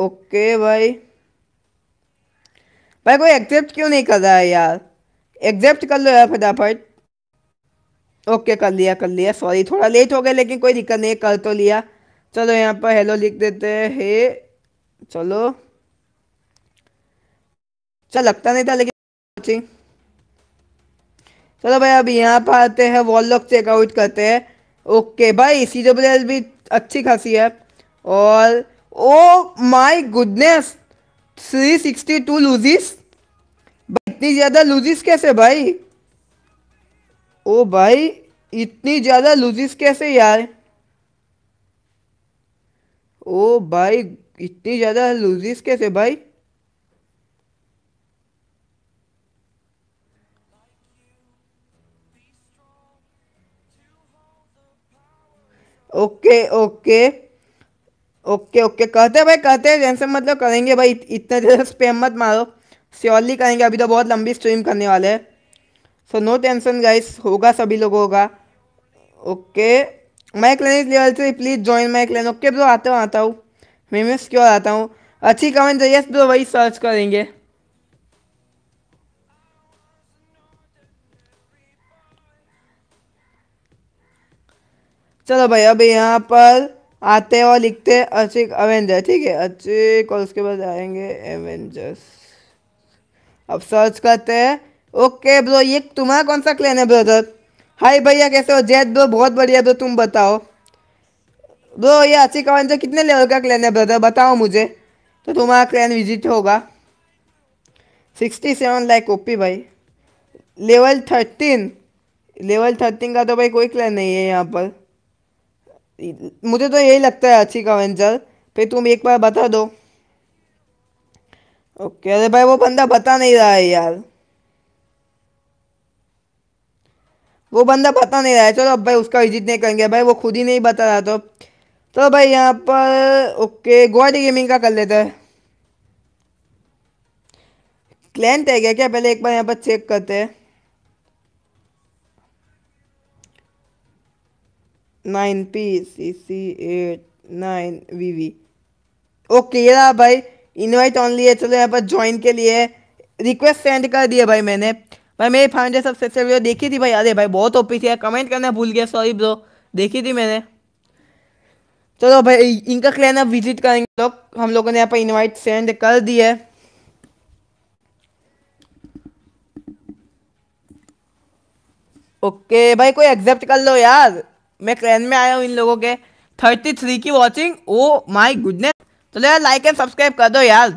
S2: ओके भाई भाई कोई एक्सेप्ट क्यों नहीं कर रहा है यार एक्सेप्ट कर लो यार फटाफट ओके कर लिया कर लिया सॉरी थोड़ा लेट हो गया लेकिन कोई दिक्कत नहीं कर तो लिया चलो यहाँ पर हेलो लिख देते हैं चलो चल अच्छा, लगता नहीं था लेकिन चलो भाई अब यहाँ पर आते हैं वॉल लॉक चेकआउट करते हैं ओके भाई सी डब्ल्यू भी अच्छी खासी है और ओ माय गुडनेस 362 लूजिस इतनी ज़्यादा लूजिस कैसे भाई ओ भाई इतनी ज़्यादा लूजिस कैसे यार ओ भाई इतनी ज़्यादा लूजिस कैसे भाई ओके ओके ओके ओके कहते भाई कहते हैं जैसे मतलब करेंगे भाई इतना ज़्यादा स्पेम मत मारो श्योरली करेंगे अभी तो बहुत लंबी स्ट्रीम करने वाले हैं सो नो टेंशन गाइस होगा सभी लोगों का ओके माई क्लैन इस लेवल से please join my clan okay bro आते हूँ आता हूँ मैं मिस क्यों आता हूँ अच्छी कमेंट यस ब्रो वही सर्च करेंगे चलो भाई अब यहाँ पर आते और लिखते अच्छे अवेंजर ठीक है अच्छे और उसके बाद आएंगे एवेंजर्स अब सर्च करते हैं ओके ब्रो ये तुम्हारा कौन सा क्लैन है ब्रदर हाय भैया कैसे हो जैद ब्रो बहुत बढ़िया ब्रो तुम बताओ ब्रो ये अच्छी कवन से तो कितने लेवल का क्लैन है ब्रदर बताओ मुझे तो तुम्हारा क्लैन विजिट होगा सिक्सटी सेवन लाइक ओपी भाई लेवल थर्टीन लेवल थर्टीन का तो भाई कोई क्लैन नहीं है यहाँ पर मुझे तो यही लगता है अच्छी कवेंजर फिर तुम एक बार बता दो ओके अरे भाई वो बंदा बता नहीं रहा है यार वो बंदा बता नहीं रहा है चलो अब भाई उसका विजिट नहीं करेंगे भाई वो खुद ही नहीं बता रहा तो तो भाई यहाँ पर ओके गोवा गेमिंग का कर लेते हैं क्लैंट है क्या क्या पहले एक बार यहाँ पर चेक करते हैं nine P C C eight nine V V okay ये रहा भाई इनवाइट ऑनली है चलो यहाँ पर ज्वाइन के लिए रिक्वेस्ट सेंड कर दिया भाई मैंने भाई मेरी फाइव
S1: हंड्रेड सब्सक्राइबर वीडियो देखी थी भाई अरे भाई बहुत ओपी थी कमेंट करना भूल गया सॉरी ब्रो देखी थी मैंने चलो भाई इनका क्लैन अब विजिट करेंगे लोग हम लोगों ने यहाँ पर इन्वाइट सेंड कर दिया है ओके भाई कोई एक्सेप्ट कर लो यार मैं क्लैन में आया हूँ इन लोगों के थर्टी थ्री की वॉचिंग ओ माय गुडनेस चलो यार लाइक एंड सब्सक्राइब कर दो यार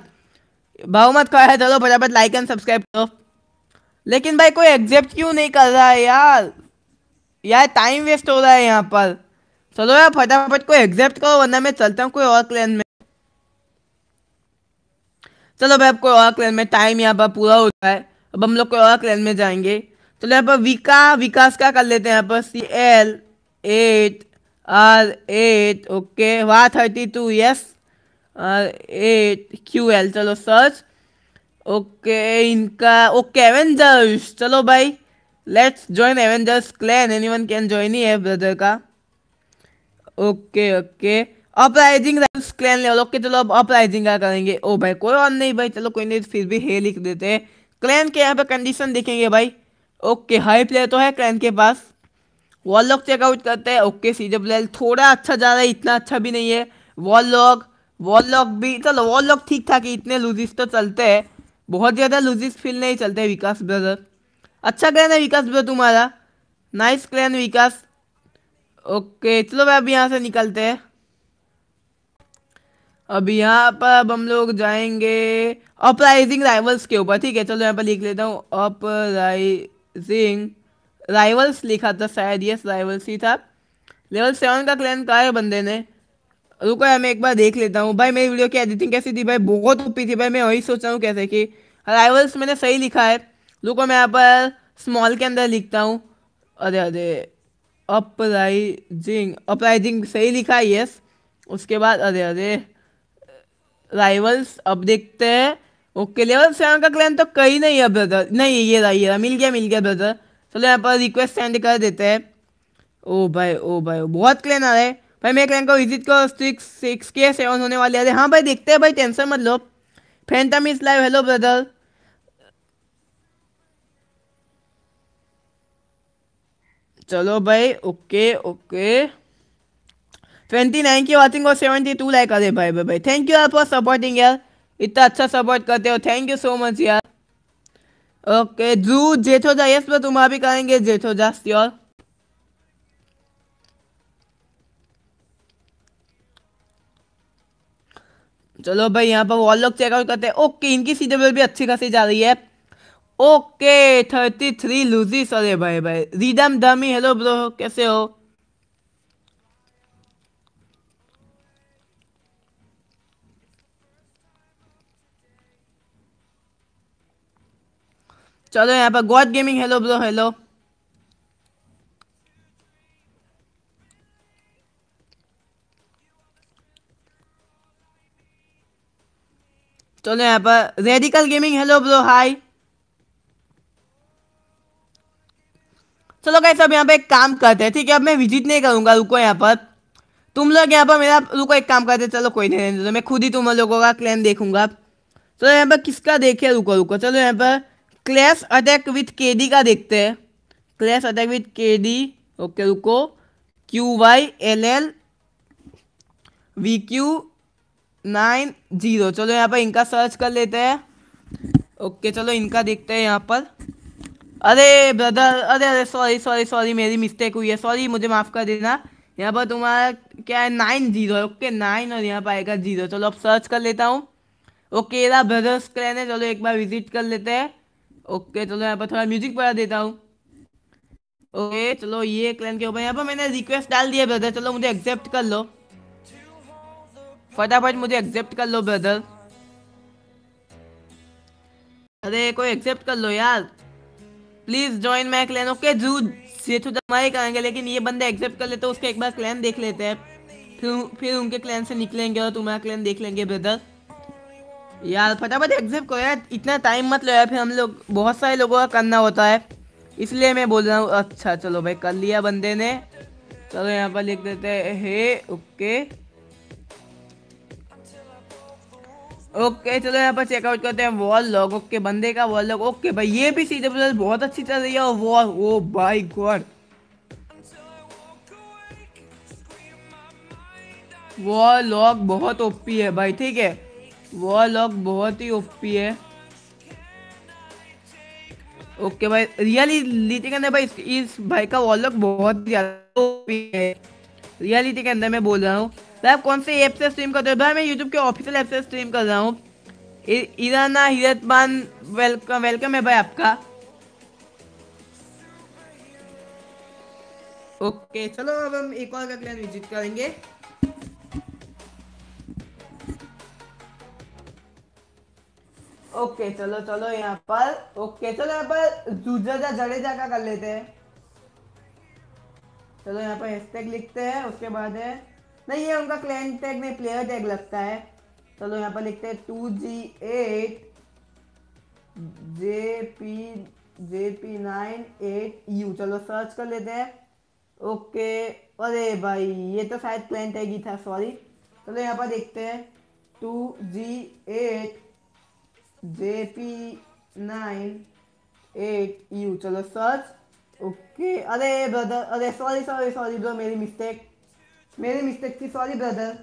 S1: बहुमत मत खाया चलो बराबर लाइक एंड सब्सक्राइब करो लेकिन भाई कोई एग्जेप्ट क्यों नहीं कर रहा है यार यार टाइम वेस्ट हो रहा है यहाँ पर चलो यार फटाफट को एग्जेप्ट करो वरना मैं चलता हूँ कोई और क्लैन में चलो भाई अब कोई और क्लैन में टाइम यहाँ पर पूरा हो रहा है अब हम लोग कोई और क्लैन में जाएंगे चलो यहाँ पर विका विकास का कर लेते हैं यहाँ पर C L eight R eight okay वा thirty two yes R eight Q L चलो सर्च ओके इनका ओके एवेंजर्स चलो भाई let's join Avengers clan anyone can join ही है ब्रदर का ओके ओके अपराइजिंग क्लैन ले ओके चलो अब अपराइजिंग का करेंगे ओ भाई कोई और नहीं भाई चलो कोई नहीं फिर भी हे लिख देते हैं क्लैन के यहाँ पे कंडीशन देखेंगे भाई ओके हाई प्लेयर तो है क्लैन के पास वॉल लॉक चेकआउट करते हैं ओके सी डब्ल्यू थोड़ा अच्छा जा रहा है इतना अच्छा भी नहीं है वॉल लॉक वॉल लॉक भी चलो वॉल लॉक ठीक ठाक है इतने लूजिस तो चलते हैं बहुत ज़्यादा लूजिस फील नहीं चलते विकास ब्रदर अच्छा क्लैन है विकास ब्रदर तुम्हारा नाइस क्लैन विकास ओके चलो भाई अब यहाँ से निकलते हैं अब यहाँ पर अब हम लोग जाएंगे अपराइजिंग राइवल्स के ऊपर ठीक है चलो यहाँ पर लिख लेता हूँ अपराइजिंग राइवल्स लिखा था शायद यस राइवल्स ही था लेवल सेवन का क्लैन कहा है बंदे ने रुको यार मैं एक बार देख लेता हूँ भाई मेरी वीडियो की एडिटिंग कैसी थी भाई बहुत ओपी थी भाई मैं वही सोच रहा हूँ कैसे कि अराइवल्स मैंने सही लिखा है रुको मैं यहाँ पर स्मॉल के अंदर लिखता हूँ अरे अरे अपराइजिंग अपराइजिंग सही लिखा है यस उसके बाद अरे अरे राइवल्स अब देखते हैं ओके लेवल सेवन का क्लैन तो कहीं नहीं है ब्रदर नहीं ये रहा ये रहा मिल गया मिल गया ब्रदर चलो यहाँ पर रिक्वेस्ट सेंड कर देते हैं ओ भाई ओ भाई बहुत क्लैन आ रहा है भाई मैं रैंक विजिट को सिक्स सिक्स के सेवन होने वाले अरे हाँ भाई देखते हैं भाई टेंशन मत लो phantom is live hello brother चलो भाई ओके ओके ट्वेंटी नाइन की वॉचिंग और सेवेंटी टू लाइक अरे भाई भाई भाई थैंक यू यार फॉर सपोर्टिंग यार इतना अच्छा सपोर्ट करते हो थैंक यू सो मच यार ओके जू जेठोजा यस पर तुम अभी करेंगे जेठोजा योर चलो भाई यहाँ पर वॉल लॉक चेकआउट करते हैं ओके इनकी सी डबल भी अच्छी खासी जा रही है ओके थर्टी थ्री लूजी सॉरी भाई भाई रिडम धमी हेलो ब्रो कैसे हो चलो यहाँ पर God gaming hello bro hello चलो यहाँ पर radical gaming hello bro hi चलो कैसे अब यहाँ पे एक काम करते हैं ठीक है अब मैं विजिट नहीं करूँगा रुको यहाँ पर तुम लोग यहाँ पर मेरा रुको एक काम करते चलो कोई नहीं तो मैं खुद ही तुम लोगों का क्लेम देखूंगा चलो यहाँ पर किसका देखे रुको रुको चलो यहाँ पर क्लैश अटैक विथ केडी का देखते हैं clash attack with KD okay रुको Q Y L L V Q nine zero चलो यहाँ पर इनका सर्च कर लेते हैं ओके चलो इनका देखते हैं यहाँ पर अरे ब्रदर अरे अरे सॉरी सॉरी सॉरी मेरी मिस्टेक हुई है सॉरी मुझे माफ़ कर देना यहाँ पर तुम्हारा क्या है नाइन जीरो है ओके नाइन और यहाँ पर आएगा जीरो चलो अब सर्च कर लेता हूँ ओके एरा ब्रदर्स क्लैन है चलो एक बार विजिट कर लेते हैं ओके चलो यहाँ पर थोड़ा म्यूजिक पढ़ा देता हूँ ओके चलो ये क्लैन के ऊपर यहाँ पर मैंने रिक्वेस्ट डाल दिया ब्रदर चलो मुझे एक्सेप्ट कर लो फटाफट मुझे एक्सेप्ट कर लो ब्रदर अरे कोई एक्सेप्ट कर लो यार please join my clan okay जू से तो करेंगे लेकिन ये बंदे एक्सेप्ट कर लेते तो उसके एक बार क्लैन देख लेते हैं फिर फिर उनके क्लैन से निकलेंगे और तुम्हारा क्लैन देख लेंगे ब्रदर यार फटाफट एक्सेप्ट करो यार इतना टाइम मत लो यार फिर हम लोग बहुत सारे लोगों का करना होता है इसलिए मैं बोल रहा हूँ अच्छा चलो भाई कर लिया बंदे ने चलो यहाँ पर लिख देते हैं हे ओके ओके चलो यहाँ पर चेकआउट करते हैं वॉल लॉग ओके बंदे का वॉल लॉग ओके भाई ये भी सीधे बहुत अच्छी चल रही है और wall oh by God wall log बहुत ओपी है भाई ठीक है वॉल लॉग बहुत ही ओपी है ओके okay, भाई रियली रियलिटी के अंदर भाई इस भाई का वॉल लॉग बहुत ज्यादा ओपी है रियलिटी के अंदर मैं बोल रहा हूँ सर कौन से ऐप से स्ट्रीम करते हो भाई मैं यूट्यूब के ऑफिशियल ऐप से स्ट्रीम कर रहा हूँ इराना हिरतबान वेलकम वेलकम है भाई आपका ओके चलो अब हम एक और का क्लैन विजिट करेंगे ओके चलो चलो यहाँ पर ओके चलो यहाँ पर जूजा जडेजा
S2: का कर लेते हैं चलो यहाँ पर हैशटैग लिखते हैं उसके बाद है नहीं ये उनका क्लैन टैग में प्लेयर टैग लगता है चलो यहाँ पर लिखते हैं two G eight J P J P nine eight U चलो सर्च कर लेते हैं ओके अरे भाई ये तो शायद क्लैन टैग ही था सॉरी चलो यहाँ पर देखते हैं two G eight J P nine eight U चलो सर्च ओके अरे ब्रदर अरे सॉरी सॉरी सॉरी ब्रो मेरी मिस्टेक मेरी मिस्टेक थी सॉरी ब्रदर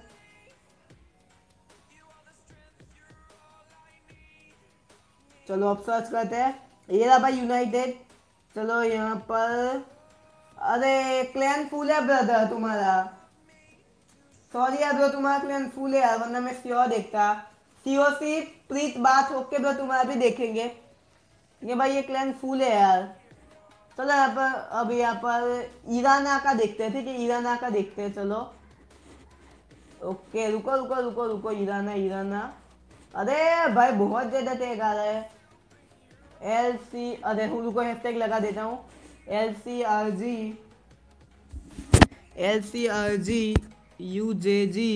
S2: चलो अब सर्च करते हैं ये रहा भाई यूनाइटेड चलो यहाँ पर अरे क्लैन फूल है ब्रदर तुम्हारा सॉरी यार ब्रो तुम्हारा क्लैन फूल है यार वरना मैं सीओ देखता सी
S1: प्रीत बात होके ब्रो तुम्हारा भी देखेंगे ये भाई ये क्लैन फूल है यार चलो यहाँ पर अब यहाँ पर ईराना का देखते हैं ठीक है ईराना का देखते हैं चलो ओके रुको रुको रुको रुको ईराना ईराना अरे भाई बहुत ज़्यादा टैग आ रहा है एल सी अरे हूँ रुको हैशटैग लगा देता हूँ L C R G L C R G U J G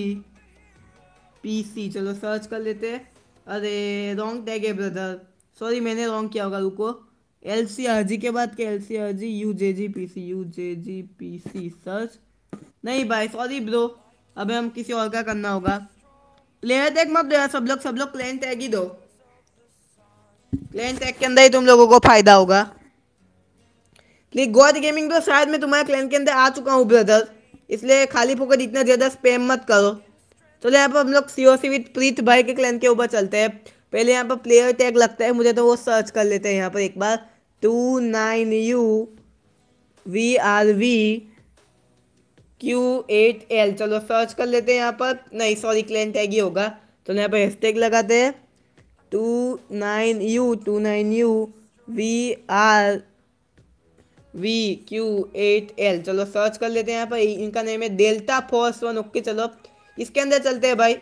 S1: P C चलो सर्च कर लेते अरे रॉन्ग टैग है ब्रदर सॉरी मैंने रॉन्ग किया होगा रुको एल सी के बाद के L C R U J G P C U J G P C search नहीं भाई सॉरी ब्रो अबे हम किसी और का करना होगा प्लेयर टैग मत दो यार सब लोग सब लोग प्लेन टैग ही
S2: दो प्लेन टैग के अंदर ही तुम लोगों को फायदा होगा क्लिक गॉड गेमिंग ब्रो शायद मैं तुम्हारे क्लैन के अंदर आ चुका हूँ ब्रदर इसलिए खाली फोकट
S1: इतना ज़्यादा स्पेम मत करो चलो यहाँ पर हम लोग सी ओ सी विथ प्रीत भाई के क्लैन के ऊपर चलते हैं पहले यहाँ पर प्लेयर टैग लगता है मुझे तो वो सर्च कर लेते हैं यहाँ पर एक बार two nine U V R V Q eight L चलो सर्च कर लेते हैं यहाँ पर नहीं सॉरी क्लेन टैग ही होगा तो यहाँ पर हैशटैग लगाते हैं two nine U two nine U V R V Q eight L चलो सर्च कर लेते हैं यहाँ पर इनका नेम है डेल्टा फोर्स वन ओके चलो इसके अंदर चलते हैं भाई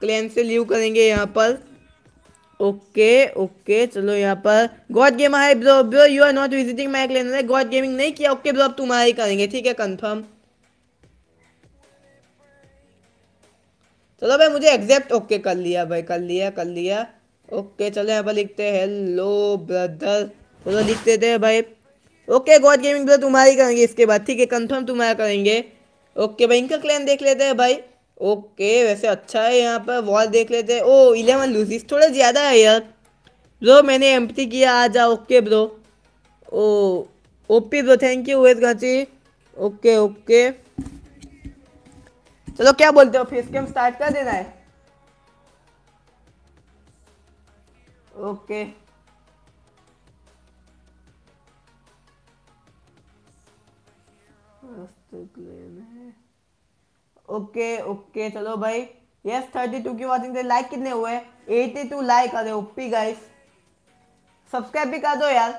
S1: क्लेन से लीव करेंगे यहाँ पर ओके ओके चलो यहाँ पर God game I bro bro you are not visiting my clan ने गॉड गेमिंग नहीं किया ओके ब्रो अब तुम्हारा ही करेंगे ठीक है कंफर्म चलो भाई मुझे एग्जैक्ट ओके कर लिया भाई कर लिया कर लिया ओके चलो यहाँ पर लिखते हैं हेलो ब्रदर चलो लिखते थे भाई ओके गॉड गेमिंग ब्रो तुम्हारी करेंगे इसके बाद ठीक है कन्फर्म तुम्हारा करेंगे ओके भाई इनका क्लैन देख लेते हैं भाई ओके वैसे अच्छा है यहाँ पर वॉल देख लेते हैं ओ इलेवन लूजिस थोड़ा ज़्यादा है यार ब्रो मैंने एम किया आ जा okay bro oh OP bro thank you वेद घाची ओके ओके चलो क्या बोलते हो फेस गेम स्टार्ट कर देना है ओके okay. ओके ओके चलो भाई यस थर्टी टू की वॉचिंग थी लाइक कितने हुए एटी टू लाइक अरे ओपी गाइस सब्सक्राइब भी कर दो यार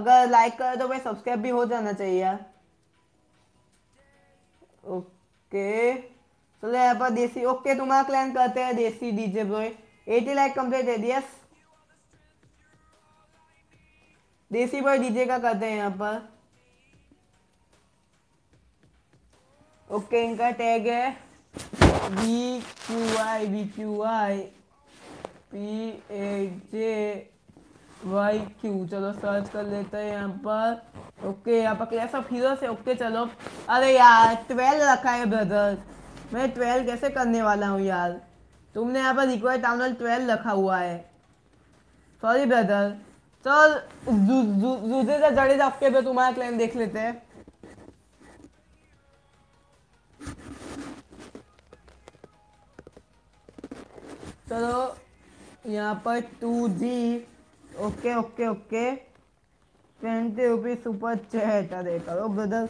S1: अगर लाइक करे तो
S2: भाई सब्सक्राइब भी हो जाना चाहिए यार ओके चलो यहाँ पर देसी ओके तुम्हारा क्लैन करते हैं desi DJ bro eighty like complete है यस देसी बॉय डीजे का करते हैं यहाँ
S1: पर ओके इनका टैग है B Q I B Q I P A J Y Q चलो सर्च कर लेते हैं यहाँ पर ओके यहाँ पर क्या सब हीरो से ओके चलो अरे यार ट्वेल्व रखा है ब्रदर मैं ट्वेल्व कैसे करने वाला हूँ यार तुमने यहाँ पर रिक्वायर टाउनल ट्वेल्व रखा हुआ है सॉरी ब्रदर चल जूझे जड़े ओके पे तुम्हारा क्लेम देख लेते हैं चलो यहाँ
S2: पर two G okay okay okay twenty rupees super chat अरे करो ब्रदर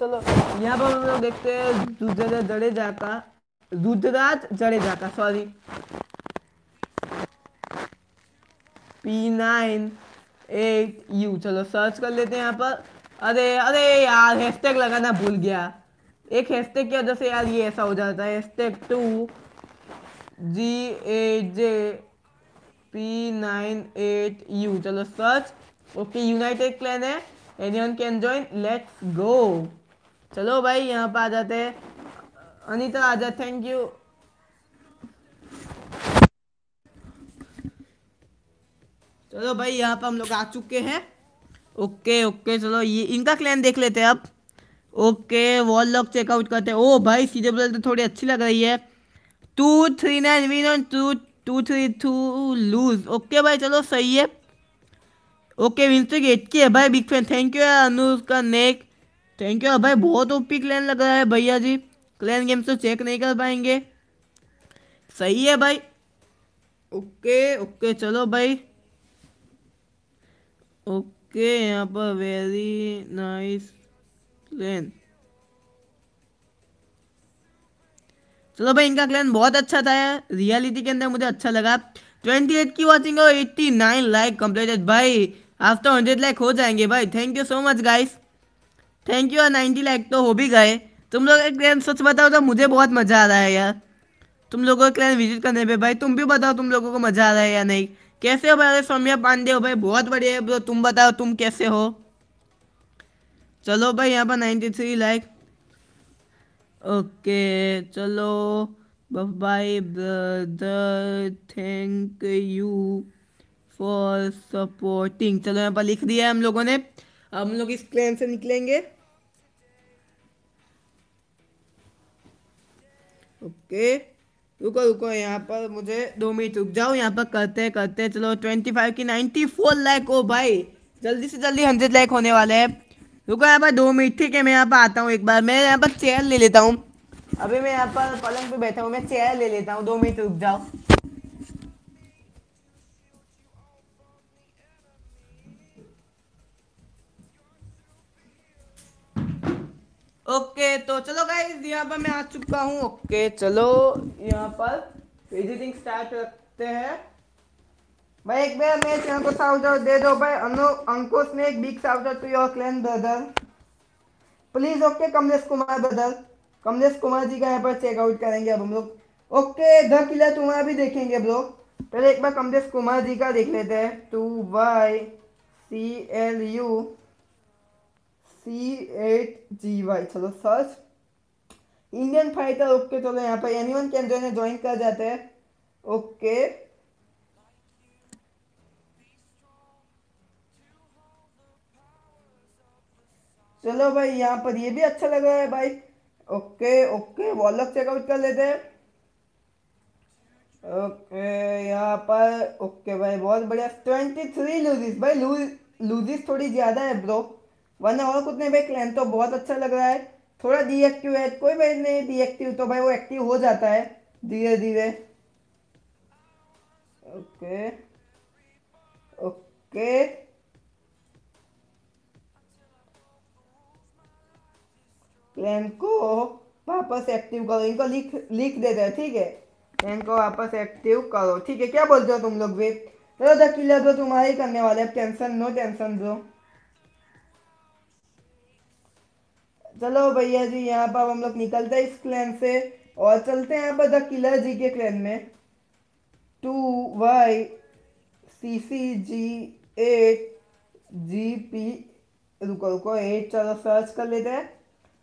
S2: चलो यहाँ पर हम लोग देखते हैं रुद्र
S1: जड़े जाता रुद्राज जड़े जाता sorry P nine eight U चलो सर्च कर लेते हैं यहाँ पर अरे अरे यार हैशटैग लगाना भूल गया एक हैशटैग की वजह से यार ये ऐसा हो जाता है hashtag two G A J P nine eight U चलो सर्च ओके यूनाइटेड क्लैन है anyone can join let's go चलो भाई यहाँ पे आ जाते हैं अनिता जाते थैंक यू चलो भाई यहाँ पर हम लोग आ चुके हैं ओके ओके चलो ये इनका क्लैन देख लेते हैं अब ओके वॉल लॉक चेकआउट करते हैं ओ भाई सीधे बदलते तो थोड़ी अच्छी लग रही है two three nine win on two two three two lose okay भाई चलो सही है ओके विंस्टर गेट की है भाई big fan thank you Anuj का नेक थैंक यू भाई बहुत ओपी क्लैन लग रहा है भैया जी क्लैन गेम तो चेक नहीं कर पाएंगे सही है भाई ओके ओके चलो भाई ओके यहाँ पर वेरी नाइस क्लैन चलो तो भाई इनका क्लैन बहुत अच्छा था रियलिटी के अंदर मुझे अच्छा लगा 28 की वॉचिंग और नाइन लाइक कम्प्लीटेड भाई आप तो हंड्रेड लाइक हो जाएंगे भाई thank you so much guys thank you और नाइन्टी लाइक तो हो भी गए तुम लोग एक क्लैन सच बताओ तो मुझे बहुत मज़ा आ रहा है यार तुम लोगों का क्लैन विजिट करने पे भाई तुम भी बताओ तुम लोगों को मज़ा आ रहा है या नहीं कैसे हो भाई अरे सौम्या पांडे हो भाई बहुत बढ़िया है तुम बताओ तुम कैसे हो चलो भाई यहाँ पर नाइन्टी थ्री लाइक ओके चलो bye brother thank you for supporting चलो यहाँ पर लिख दिया है हम लोगों ने हम
S2: लोग इस क्लेम से निकलेंगे ओके रुको रुको यहाँ पर मुझे दो मिनट रुक जाओ यहाँ पर
S1: करते करते चलो ट्वेंटी फाइव की नाइन्टी फोर लैक ओ भाई जल्दी से जल्दी हंड्रेड लैक होने वाले हैं रुको यहाँ पर दो मिनट ठीक है मैं यहाँ पर आता हूँ एक बार मैं यहाँ पर चेयर ले लेता हूँ अभी मैं यहाँ पर पलंग पे बैठा हूँ मैं चेयर ले लेता हूँ दो मिनट रुक जाओ ओके तो चलो गाइज यहाँ पर मैं आ चुका हूँ ओके चलो यहाँ पर एडिटिंग स्टार्ट रखते हैं
S2: भाई ભાઈ એક બે મેચ અંકુશ આવજો દે દો ભાઈ અનુ અંકુશ ને એક બિગ આવજો to your clan brother please okay Kamlesh Kumar brother Kamlesh Kumar ji का यहाँ पर चेकआउट करेंगे अब हम लोग ओके द किला तुम्हारा भी देखेंगे अब लोग पहले एक बार कमलेश कुमार जी का देख लेते हैं two Y C L U C eight G Y चलो सर्च इंडियन फाइटर ओके चलो यहाँ पर एनी वन कैन ज्वाइन कर जाते हैं ओके okay. चलो भाई यहाँ पर ये भी अच्छा लग रहा है भाई ओके ओके वॉलक चेकआउट कर लेते हैं ओके यहाँ पर ओके भाई बहुत बढ़िया ट्वेंटी थ्री लूजिस भाई लूजिस थोड़ी ज़्यादा है ब्रो वरना और कुछ नहीं भाई क्लैन तो बहुत अच्छा लग रहा है थोड़ा डीएक्टिव है कोई भाई नहीं डीएक्टिव तो भाई वो एक्टिव हो जाता है धीरे धीरे ओके ओके प्लेन को वापस एक्टिव करो इनको लिख लिख देते हैं ठीक है प्लेन को वापस एक्टिव करो ठीक है क्या बोलते हो तुम लोग वेट चलो द तो तुम्हारे ही करने वाले अब टेंशन नो टेंशन जो चलो भैया जी यहाँ पर हम लोग निकलते हैं इस क्लैन से और चलते हैं यहाँ पर द किलर जी के क्लैन में two Y C C G eight G P रुको रुको एट चलो सर्च कर लेते हैं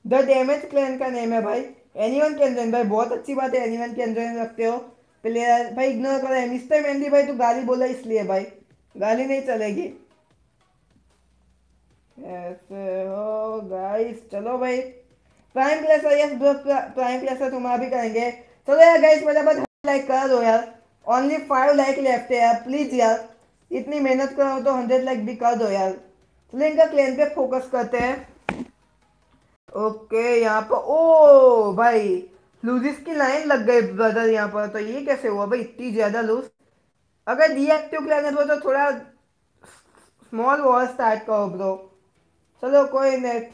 S2: द डेमेज क्लैन का नेम है भाई एनी वन कैन जॉइन भाई बहुत अच्छी बात है एनी वन कैन जॉइन रखते हो प्लेयर भाई इग्नोर कर रहे हैं मिस्टर मेहंदी भाई तू गाली बोला इसलिए भाई गाली नहीं चलेगी ऐसे हो गाइस चलो भाई प्राइम प्लेस है यस ब्रो प्राइम प्लेस है तुम अभी करेंगे चलो यार गाइस बस लाइक कर दो यार ओनली फाइव लाइक लेफ्ट है यार प्लीज़ यार इतनी मेहनत करो तो हंड्रेड लाइक भी कर दो यार चलो इनका क्लेन पे फोकस करते हैं ओके यहाँ पर ओ भाई लूजिस की लाइन लग गई ब्रदर यहाँ पर तो ये कैसे हुआ भाई इतनी ज़्यादा लूज अगर डीएक्टिव क्लैनर हो तो थोड़ा स्मॉल वॉल स्टार्ट करो ब्रो चलो कोई नेट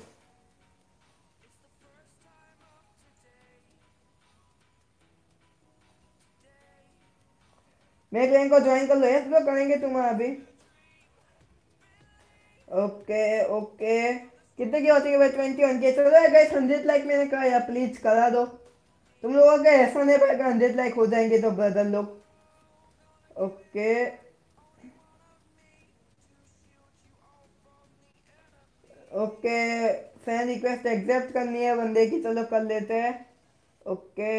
S2: मैं क्लैन को ज्वाइन कर लो ब्रो करेंगे तुम्हारा अभी ओके ओके कितने की होती है भाई ट्वेंटी वन के चलो गाइस हंड्रेड लाइक मैंने कहा यार प्लीज करा दो तुम लोगों का ऐसा नहीं पाएगा हंड्रेड लाइक हो जाएंगे तो ब्रदर लोग okay okay fan request accept करनी है बंदे की चलो कर लेते हैं ओके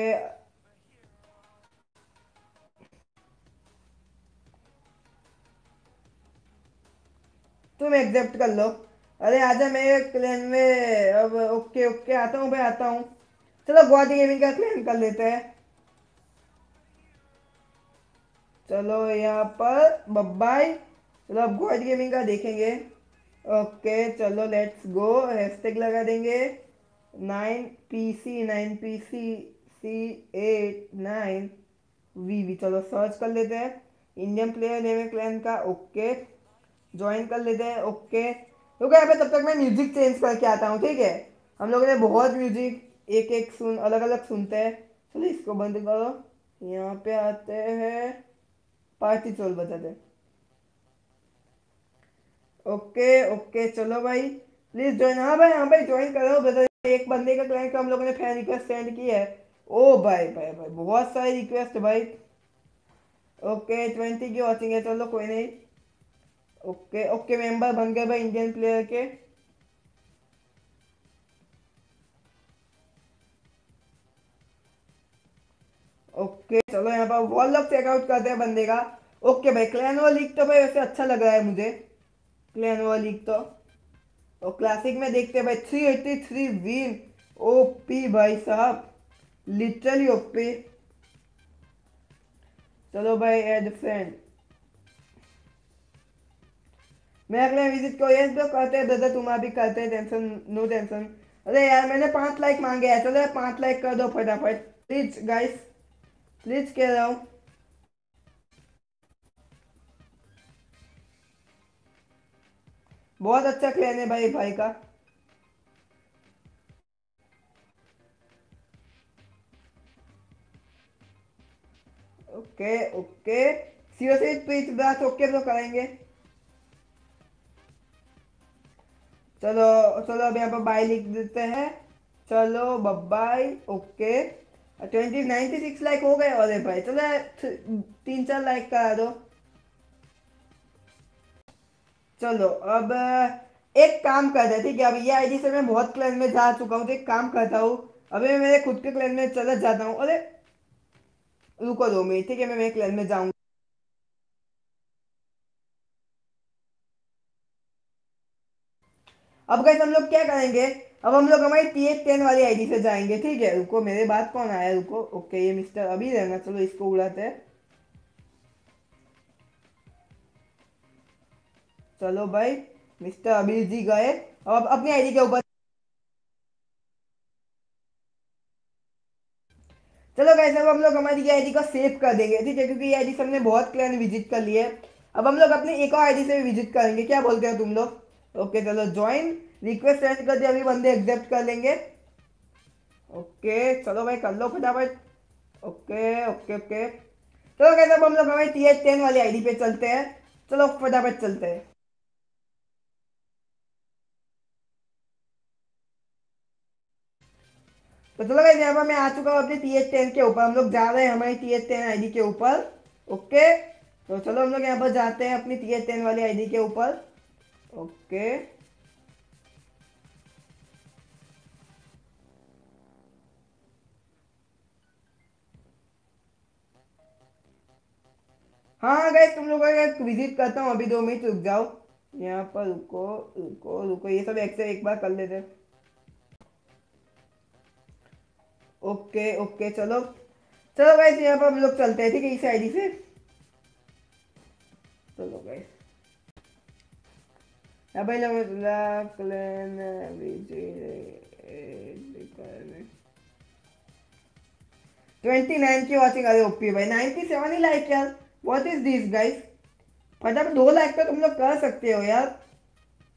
S2: तुम एक्सेप्ट कर लो अरे आजा मेरे क्लैन में अब ओके ओके आता हूँ भाई आता हूँ चलो गुवाहाटी गेमिंग का क्लैन कर लेते हैं चलो यहाँ पर बब्बाई चलो अब गुवाहाटी गेमिंग का देखेंगे ओके चलो लेट्स गो हैशटैग लगा देंगे nine P C nine P C C eight nine V V चलो सर्च कर लेते हैं इंडियन प्लेयर नेम क्लैन का ओके ज्वाइन कर लेते हैं ओके लोग यहाँ पे तब तक मैं म्यूजिक चेंज करके आता हूँ ठीक है हम लोगों ने बहुत म्यूजिक एक एक सुन अलग अलग सुनते हैं चलो इसको बंद करो यहाँ पे आते हैं पार्टी चोल बताते ओके ओके चलो भाई प्लीज ज्वाइन हाँ भाई हाँ भाई ज्वाइन करो बता एक बंदे का ज्वाइन का हम लोगों ने फैन रिक्वेस्ट सेंड की है ओ भाई भाई भाई बहुत सारी रिक्वेस्ट भाई ओके ट्वेंटी की वॉचिंग है चलो कोई नहीं ओके ओके मेंबर बन गए भाई इंडियन प्लेयर के ओके चलो यहाँ पर वॉल ऑफ चेकआउट करते हैं बंदे का ओके भाई क्लैन वॉल लीग तो भाई वैसे अच्छा लग रहा है मुझे क्लैन वॉल लीग तो और क्लासिक में देखते हैं भाई three eighty three win O P भाई साहब लिटरली ओपी चलो भाई एड फ्रेंड मैं अगले विजिट को यस ब्रो करते हैं दादा तुम अभी करते हैं टेंशन नो टेंशन अरे यार मैंने पाँच लाइक मांगे हैं चलो पाँच लाइक कर दो फटाफट प्लीज गाइस प्लीज कह रहा हूँ बहुत अच्छा क्लैन है भाई भाई का ओके ओके सीरियसली प्लीज ब्रास ओके तो करेंगे चलो चलो अब यहाँ पर बाय लिख देते हैं चलो बब्बाई okay twenty ninety six like हो गए अरे भाई चलो तीन चार लाइक करा दो चलो अब एक काम करता है ठीक है अब ये आईडी से मैं बहुत क्लैन में जा चुका हूँ तो एक काम करता हूँ अभी मैं मेरे खुद के क्लैन में चला जाता हूँ अरे रुको दो मैं ठीक है मैं मेरे क्लैन में जाऊँगा अब गैस हम लोग क्या करेंगे अब हम लोग हमारी टी एच टेन वाली आईडी से जाएंगे ठीक है रुको मेरे बात कौन आया रुको ओके ये मिस्टर अभी रहना चलो इसको उड़ाते हैं चलो भाई मिस्टर अभी जी गए अब अपनी आईडी के ऊपर चलो गैस अब हम लोग हमारी आई आईडी को सेव कर देंगे ठीक है क्योंकि ये आई डी हमने बहुत क्लियर विजिट कर ली है अब हम लोग अपने एक और आईडी से भी विजिट करेंगे क्या बोलते हैं तुम लोग ओके चलो ज्वाइन रिक्वेस्ट सेंड कर दिया अभी बंदे एक्सेप्ट कर लेंगे ओके चलो भाई कर लो फटाफट ओके ओके ओके चलो कैसे अब हम लोग भाई टी एच टेन वाली आईडी पे चलते हैं चलो फटाफट चलते हैं तो चलो भाई जब मैं आ चुका हूँ अपने टी एच टेन के ऊपर हम लोग जा रहे हैं हमारी टी एच टेन आई के ऊपर ओके तो चलो हम लोग यहाँ पर जाते हैं अपनी टी एच टेन वाली आई के ऊपर ओके हाँ गए तुम लोग विजिट करता हूँ अभी दो मिनट रुक जाओ यहाँ पर रुको रुको रुको ये सब एक से एक बार कर लेते हैं ओके ओके चलो चलो गए यहाँ पर हम लोग चलते हैं ठीक है इस आईडी से चलो गए की अरे ओपी भाई नाइन्टी ही लाइक यार व्हाट इज दिस गाइस फटाफट दो लाख पे तुम लोग कर सकते हो यार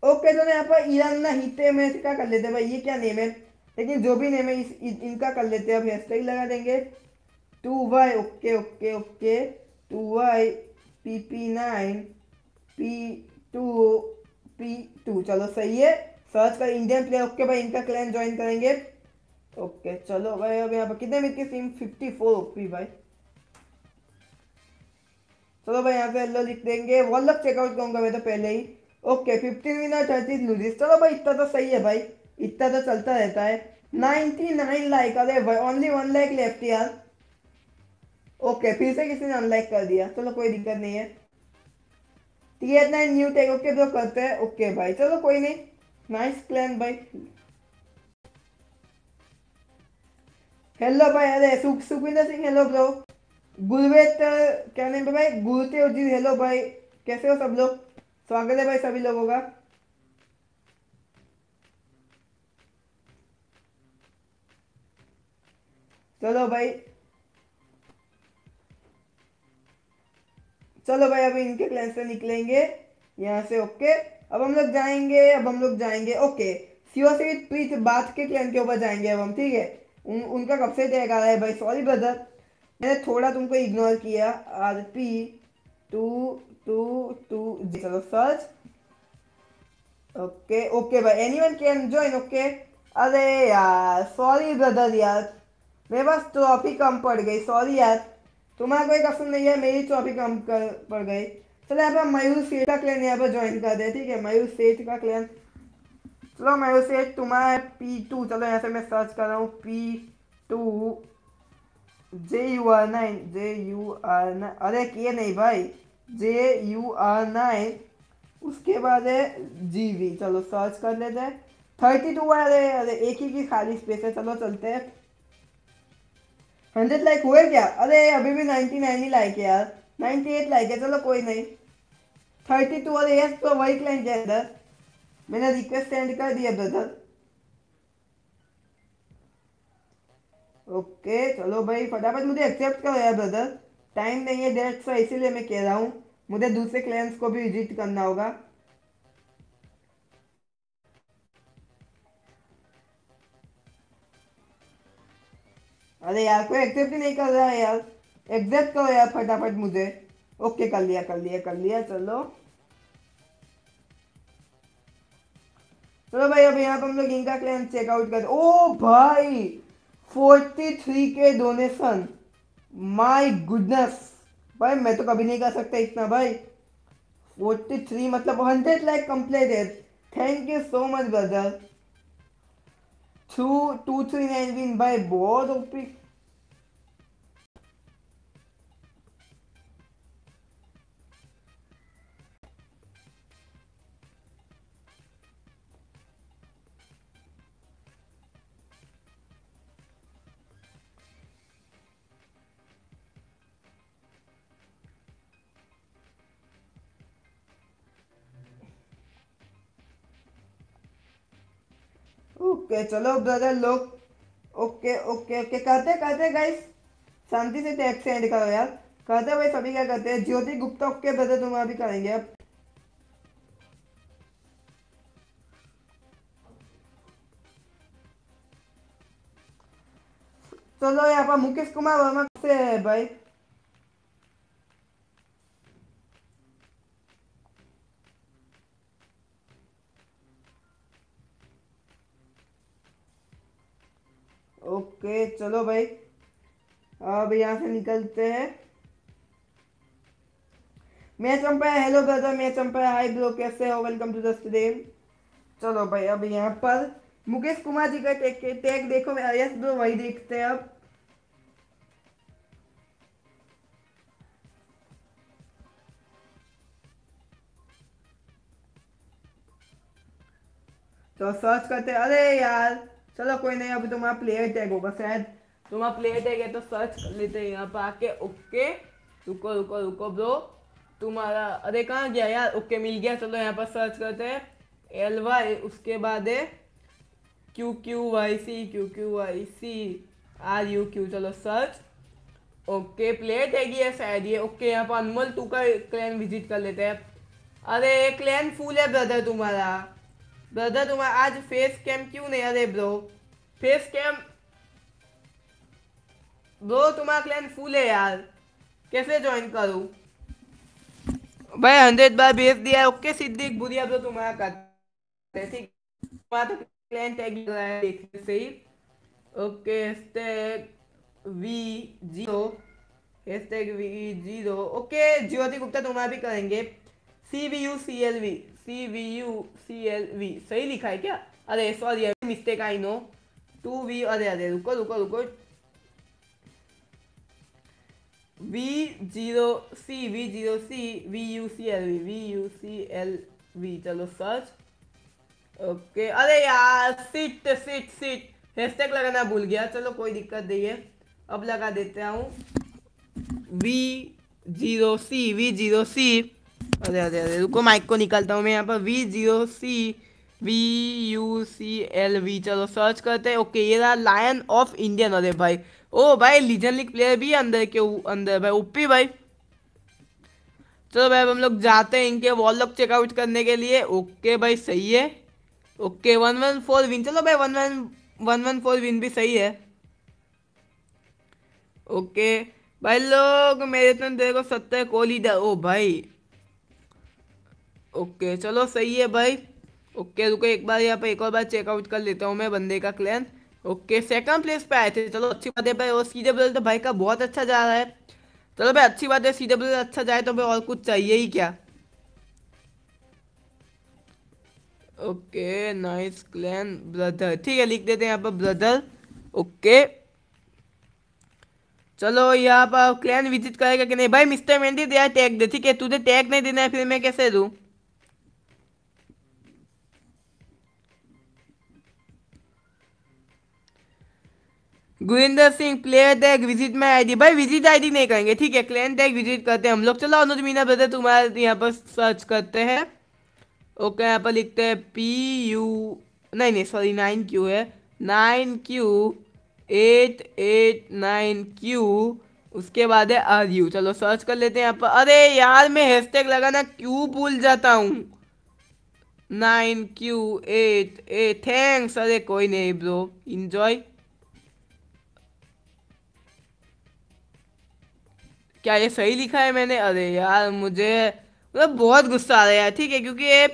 S2: ओके तो यहाँ पर ईरान ना हिते में क्या कर लेते हैं भाई ये क्या नेम है लेकिन जो भी नेम है इस, इनका कर लेते हैं अब हेयर लगा देंगे two Y okay okay okay two Y P P nine P two P two चलो सही है सर्च कर इंडियन प्लेयर ओके भाई इनका क्लैन ज्वाइन करेंगे ओके चलो भाई अब यहाँ पर कितने मिलती की सीम फिफ्टी फोर ओपी भाई चलो भाई यहाँ पे हेलो लिख देंगे वर्ल्ड कप चेकआउट करूंगा मैं तो पहले ही okay fifty winner thirties losses चलो भाई इतना तो सही है भाई इतना तो चलता रहता है नाइनटी नाइन लाइक अरे भाई ओनली वन लाइक लेफ्ट यार ओके फिर से किसी ने अनलाइक कर दिया चलो कोई दिक्कत नहीं है तो नाइन न्यू टैग ओके तो करते हैं ओके भाई चलो कोई नहीं नाइस प्लान भाई हेलो भाई अरे सुख सुखविंदर सिंह हेलो ब्रो गुलवेत क्या नेम भाई गुलते जी हेलो भाई कैसे हो सब लोग स्वागत है भाई सभी लोगों का चलो भाई चलो भाई अभी इनके क्लैन से निकलेंगे यहाँ से ओके अब हम लोग जाएंगे अब हम लोग जाएंगे ओके सीओ से प्रीत बात के क्लैन के ऊपर जाएंगे अब हम ठीक है उन, उनका कब से टैग आ रहा है भाई सॉरी ब्रदर मैंने थोड़ा तुमको इग्नोर किया R P two two two G चलो सर्च ओके ओके भाई anyone can join okay अरे यार सॉरी ब्रदर यार मेरे पास ट्रॉफी कम पड़ गई सॉरी यार तुम्हारा कोई कसम नहीं है मेरी चौबी कम कर पड़ गई चलो यहाँ पर मयूर सेठ का क्लैन यहाँ पर ज्वाइन कर दे ठीक है मयूर सेठ का क्लैन चलो मयूर सेठ तुम्हारा पी टू चलो यहाँ से मैं सर्च कर रहा हूँ P two J U R nine J U R nine अरे के नहीं भाई जे यू आर नाइन उसके बाद है जी वी चलो सर्च कर लेते हैं थर्टी टू अरे अरे एक ही की खाली स्पेस है चलो चलते हैं हंड्रेड लाइक हुए क्या अरे अभी भी नाइन्टी नाइन ही लाइक है यार नाइन्टी एट लाइक है चलो कोई नहीं थर्टी टू और एस तो वही क्लाइंट है अंदर मैंने रिक्वेस्ट सेंड कर दिया ब्रदर ओके चलो भाई फटाफट मुझे एक्सेप्ट करो यार ब्रदर टाइम नहीं है डेट सो इसीलिए मैं कह रहा हूँ मुझे दूसरे क्लाइंट्स को भी विजिट करना होगा अरे यार कोई एक्सेप्ट नहीं कर रहा है यार एग्जैक्ट करो यार फटाफट मुझे ओके कर लिया कर लिया कर लिया चलो चलो भाई अब यहाँ पर हम लोग इनका क्लेम चेकआउट कर ओ भाई फोर्टी थ्री के डोनेशन माय गुडनेस भाई मैं तो कभी नहीं कर सकता इतना भाई फोर्टी थ्री मतलब हंड्रेड लाइक है thank you so much brother through two three nine been भाई बहुत ओपी ओके चलो ब्रदर लोग ओके ओके ओके कहते कहते गाइस शांति से टैक्स एंड करो यार कहते भाई सभी क्या कहते हैं ज्योति गुप्ता ओके ब्रदर तुम अभी करेंगे अब चलो यहाँ पर मुकेश कुमार वर्मा से भाई ओके चलो भाई अब यहाँ से निकलते हैं मैं चंपा हेलो ब्रदर मैं चंपा हाय ब्रो कैसे हो वेलकम टू द स्ट्रीम चलो भाई अब यहाँ पर मुकेश कुमार जी का टैग टैग देखो यस ब्रो वही देखते हैं अब तो सर्च करते अरे यार चलो कोई नहीं अभी तुम्हारा प्लेयर टैग होगा शायद
S1: तुम्हारा प्लेयर टैग है तो सर्च कर लेते हैं यहाँ पर आके ओके रुको रुको रुको ब्रो तुम्हारा अरे कहाँ गया यार ओके मिल गया चलो यहाँ पर सर्च करते हैं एल वाई उसके बाद है Q Q Y C Q Q Y C R U Q चलो सर्च ओके प्लेट ही है शायद ये ओके यहाँ पर अनमोल टू का क्लैन विजिट कर लेते हैं अरे क्लैन फुल है ब्रदर तुम्हारा ब्रदर तुम्हारा आज फेस कैम क्यों नहीं अरे ब्रो फेस कैम ब्रो तुम्हारा क्लैन फुल है यार कैसे ज्वाइन करूं भाई हंड्रेड बार भेज दिया ओके सिद्दीक बुरिया ब्रो तुम्हारा कर ठीक तो क्लैन टैग है देखने से ही okay V zero V zero okay Jyoti Gupta तुम्हारा भी करेंगे C V U C L V C V U C L V सही लिखा है क्या अरे सॉरी अभी mistake I know two V अरे अरे रुको रुको रुको V zero C V zero C V U C L V V U C L V चलो सर्च ओके अरे यार सिट सिट सिट हैशटैग लगाना भूल गया चलो कोई दिक्कत नहीं है अब लगा देता हूँ V zero C V zero C अरे अरे अरे रुको माइक को निकालता हूँ मैं यहाँ पर V zero C V U C L V चलो सर्च करते हैं ओके ये रहा लायन ऑफ इंडियन अरे भाई ओ भाई लीजन लीग प्लेयर भी अंदर के अंदर भाई ओपी भाई चलो भाई अब हम लोग जाते हैं इनके वॉल लॉक चेकआउट करने के लिए ओके भाई सही है okay one one four win चलो भाई one one one one four win भी सही है ओके भाई लोग मेरे तो देखो सत्तर कोहली ओ भाई ओके चलो सही है भाई ओके रुको एक बार यहाँ पे एक और बार चेकआउट कर लेता हूँ मैं बंदे का क्लैन ओके सेकंड प्लेस पे आए थे चलो अच्छी बात है भाई और सीधे डब्ल्यू तो भाई का बहुत अच्छा जा रहा है चलो भाई अच्छी बात है सीधे डब्ल्यू अच्छा जाए तो भाई और कुछ चाहिए ही क्या ओके नाइस क्लैन ब्रदर ठीक है लिख देते हैं यहाँ पर ब्रदर ओके चलो यहाँ पर क्लैन विजिट करेगा कि नहीं भाई मिस्टर मेहंदी दे टैग दे ठीक है तुझे टैग नहीं देना है फिर मैं कैसे दूँ Gurinder Singh player tag visit में डी भाई विजिट आईडी नहीं करेंगे ठीक है क्लैन टैग विजिट करते हैं हम लोग चलो अनुज मीना ब्रदर तुम्हारे यहाँ पर सर्च करते हैं ओके यहाँ पर लिखते हैं पी यू नहीं नहीं सॉरी नाइन क्यू है nine Q eight eight nine Q उसके बाद है आर यू चलो सर्च कर लेते हैं यहाँ पर अरे यार मैं हैशटैग लगाना क्यू भूल जाता हूँ nine Q eight eight thanks अरे कोई नहीं ब्रो इन्जॉय क्या ये सही लिखा है मैंने अरे यार मुझे मतलब बहुत गुस्सा आ रहा है ठीक है क्योंकि ये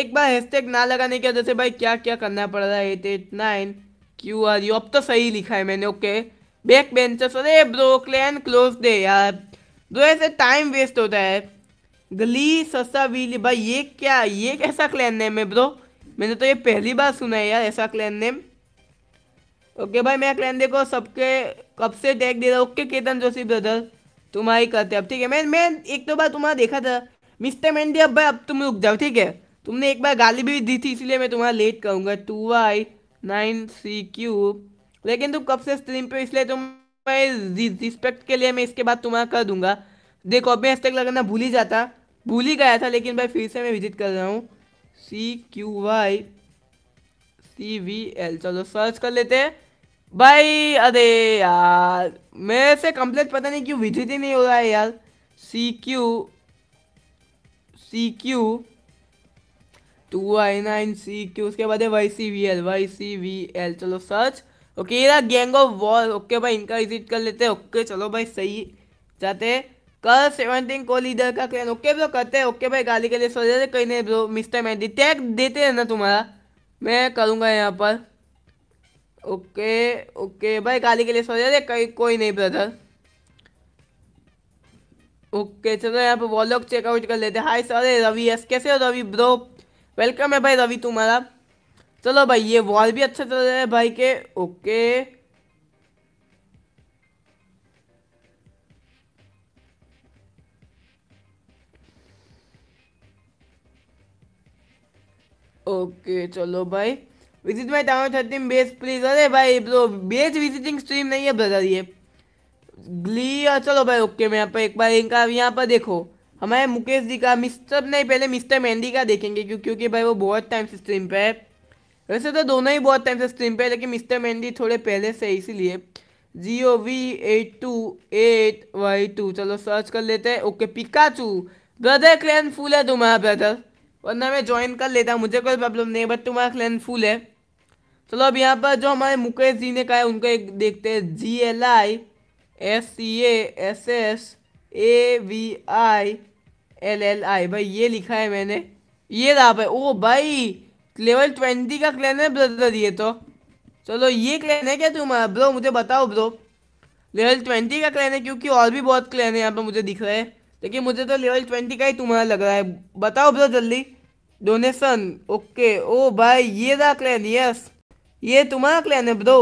S1: एक बार हैशटैग ना लगाने की वजह से भाई क्या क्या करना पड़ रहा है eight eight nine Q R U अब तो सही लिखा है मैंने ओके बैक बेंचेस अरे ब्रोकलैन क्लोज दे यार दो ऐसे टाइम वेस्ट होता है गली सस्ता वीली भाई ये क्या ये कैसा क्लैन नेम है ब्रो मैंने तो ये पहली बार सुना है यार ऐसा क्लैन नेम ओके भाई मैं क्लैन देखो सबके कब से टैग दे रहा हूँ ओके केतन जोशी ब्रदर तुम्हारी करते अब ठीक है मैं मैं एक दो बार तुम्हारा देखा था मिस्टर मेहंदी अब भाई अब तुम रुक जाओ ठीक है तुमने एक बार गाली भी दी थी इसलिए मैं तुम्हारा लेट करूँगा two Y nine C Q लेकिन तुम कब से स्ट्रीम पे इसलिए तुम मैं रिस्पेक्ट के लिए मैं इसके बाद तुम्हारा कर दूंगा देखो अब मैं लगाना भूल ही जाता भूल ही गया था लेकिन भाई फिर से मैं विजिट कर रहा हूँ C Q Y C V L चलो सर्च कर लेते हैं भाई अरे यार मेरे से कंप्लेट पता नहीं क्यों विजिट ही नहीं हो रहा है यार C Q C Q two I nine C Q उसके बाद है Y C V L Y C V L चलो सर्च ओके यार गैंग ऑफ वॉर ओके भाई इनका विजिट कर लेते हैं ओके चलो भाई सही जाते कल सेवनटीन को लीडर का क्लैन ओके ब्रो करते हैं ओके भाई गाली के लिए सोच रहे कहीं नहीं ब्रो मिस्टर मैं टैग देते हैं ना तुम्हारा मैं करूँगा यहाँ पर ओके ओके भाई गाली के लिए समझ रहे कहीं कोई नहीं ब्रदर ओके चलो यहाँ पे वॉलॉग चेकआउट कर लेते हाय सर रवि यस कैसे हो रवि ब्रो वेलकम है भाई रवि तुम्हारा चलो भाई ये वॉल भी अच्छा चल रहा है भाई के ओके ओके चलो भाई visit my town thirteen base please अरे भाई ब्रो बेस विजिटिंग स्ट्रीम नहीं है ब्रदर ये ग्ली हाँ, चलो भाई ओके मैं यहाँ पर एक बार इनका यहाँ पर देखो हमारे मुकेश जी का मिस्टर नहीं पहले मिस्टर मेहंदी का देखेंगे क्यों क्योंकि भाई वो बहुत टाइम से स्ट्रीम पे है वैसे तो दोनों ही बहुत टाइम से स्ट्रीम पे है लेकिन मिस्टर मेहंदी थोड़े पहले से इसीलिए G O V eight two eight Y two चलो सर्च कर लेते हैं okay Pikachu brother clan full है तुम्हारा ब्रदर वरना मैं ज्वाइन कर लेता मुझे कोई प्रॉब्लम नहीं बट तुम्हारा क्लैन फुल है चलो तो अब यहाँ पर जो हमारे मुकेश जी ने कहा है उनको एक देखते हैं G L I S C S S A V I L L I भाई ये लिखा है मैंने ये रहा भाई ओ भाई लेवल ट्वेंटी का क्लैन है ब्रदर ये तो चलो ये क्लैन है क्या तुम्हारा ब्रो मुझे बताओ ब्रो लेवल ट्वेंटी का क्लैन है क्योंकि और भी बहुत क्लैन है यहाँ पर मुझे दिख रहा है लेकिन मुझे तो लेवल ट्वेंटी का ही तुम्हारा लग रहा है बताओ ब्रो जल्दी डोनेशन ओके ओ भाई ये रहा क्लैन यस ये 예뚜막레네브도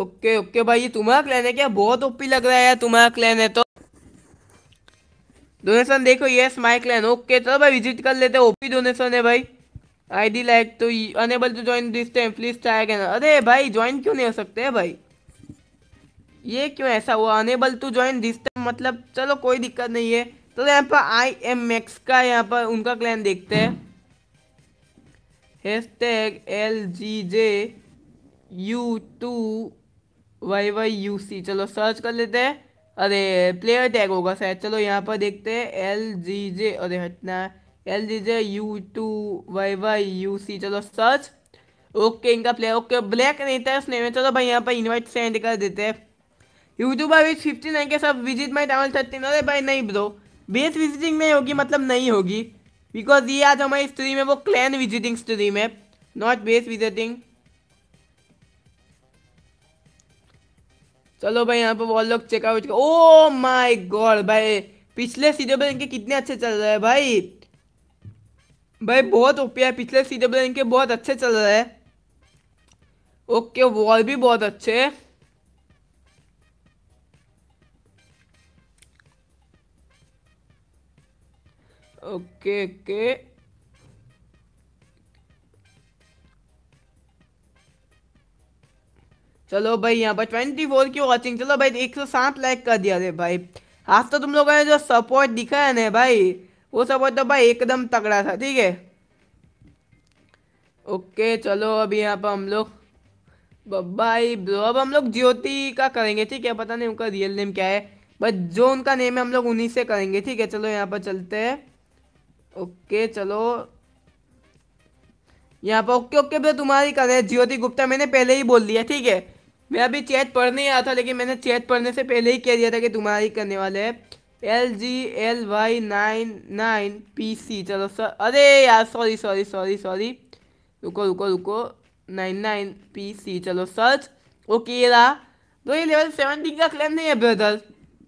S1: ओके ओके भाई ये तुम्हारा क्लैन है क्या बहुत ओपी लग रहा है यार तुम्हारा क्लैन है तो डोनेशन देखो यस माय क्लैन ओके चलो भाई विजिट कर लेते हैं ओपी डोनेशन है भाई आईडी लाइक तो unable to join this time please try करना अरे भाई ज्वाइन क्यों नहीं हो सकते है भाई ये क्यों ऐसा हुआ unable to join this time मतलब चलो कोई दिक्कत नहीं है तो यहाँ पर आई एम मैक्स का यहाँ पर उनका क्लैन देखते हैं hashtag L G J U two Y Y U C चलो सर्च कर लेते हैं अरे प्लेयर टैग होगा शायद चलो यहाँ पर देखते हैं एल जी जे अरे हटना L G J U two Y Y U C चलो सर्च ओके इनका प्लेयर ओके ब्लैक नहीं था उसने में चलो भाई यहाँ पर इनवाइट सेंड कर देते हैं यूट्यूब अभी फिफ्टी नाइन के सब विजिट माई टावल थर्टीन अरे भाई नहीं ब्रो बेस विजिटिंग नहीं होगी मतलब नहीं होगी बिकॉज ये आज हमारी स्ट्रीम है वो क्लैन विजिटिंग स्ट्रीम है नॉट बेस विजिटिंग चलो भाई यहाँ पे वॉल लोग चेकआउट ओ माय गॉड भाई पिछले सीजन पर इनके कितने अच्छे चल रहे हैं भाई भाई बहुत ओपी है पिछले सीजन पर इनके बहुत अच्छे चल रहे हैं ओके वॉल भी बहुत अच्छे है ओके ओके चलो भाई यहाँ पर ट्वेंटी फोर की वॉचिंग चलो भाई एक सौ सात लाइक कर दिया रे भाई आज तो तुम लोगों ने जो सपोर्ट दिखा है ना भाई वो सपोर्ट तो भाई एकदम तगड़ा था ठीक है ओके चलो अभी यहाँ पर हम लोग भाई ब्रो अब हम लोग ज्योति का करेंगे ठीक है पता नहीं उनका रियल नेम क्या है बट जो उनका नेम है हम लोग उन्हीं से करेंगे ठीक है चलो यहाँ पर चलते हैं ओके चलो यहाँ पर ओके ओके भैया तुम्हारी कर है ज्योति गुप्ता मैंने पहले ही बोल दिया ठीक है मैं अभी चैट पढ़ने आया था लेकिन मैंने चैट पढ़ने से पहले ही कह दिया था कि तुम्हारी करने वाले L G L Y nine nine P C चलो सर अरे यार सॉरी सॉरी सॉरी सॉरी रुको रुको रुको नाइन नाइन पी सी चलो सर्च ओके रहा तो ये लेवल सेवनटीन का क्लैन नहीं है ब्रदर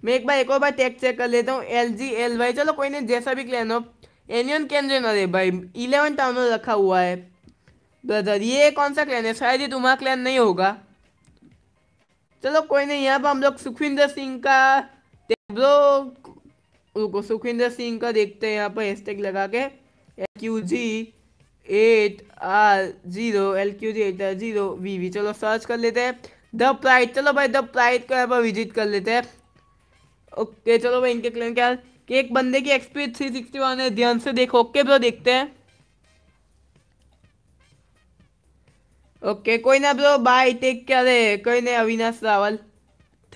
S1: मैं एक बार एक और बार टैक्स चेक कर लेता हूँ एल जी एल वाई चलो कोई नहीं जैसा भी क्लैन हो एनियन कैनरियन अरे भाई इलेवन टाउन में रखा हुआ है ब्रदर ये कौन सा क्लैन है शायद ये तुम्हारा क्लैन नहीं होगा चलो कोई नहीं यहाँ पर हम लोग सुखविंदर सिंह का टेब्लो रुको सुखविंदर सिंह का देखते हैं यहाँ पर हैशटैग लगा के L Q G eight R zero L Q G eight R zero V V चलो सर्च कर लेते हैं द प्राइड चलो भाई द प्राइड को यहाँ पर विजिट कर लेते हैं ओके चलो भाई इनके क्लैन क्या कि एक बंदे की एक्सपी थ्री सिक्सटी वन है ध्यान से देखो ओके ब्रो देखते हैं ओके कोई ना ब्रो बाय टेक क्या रे कोई ना Avinash Rawal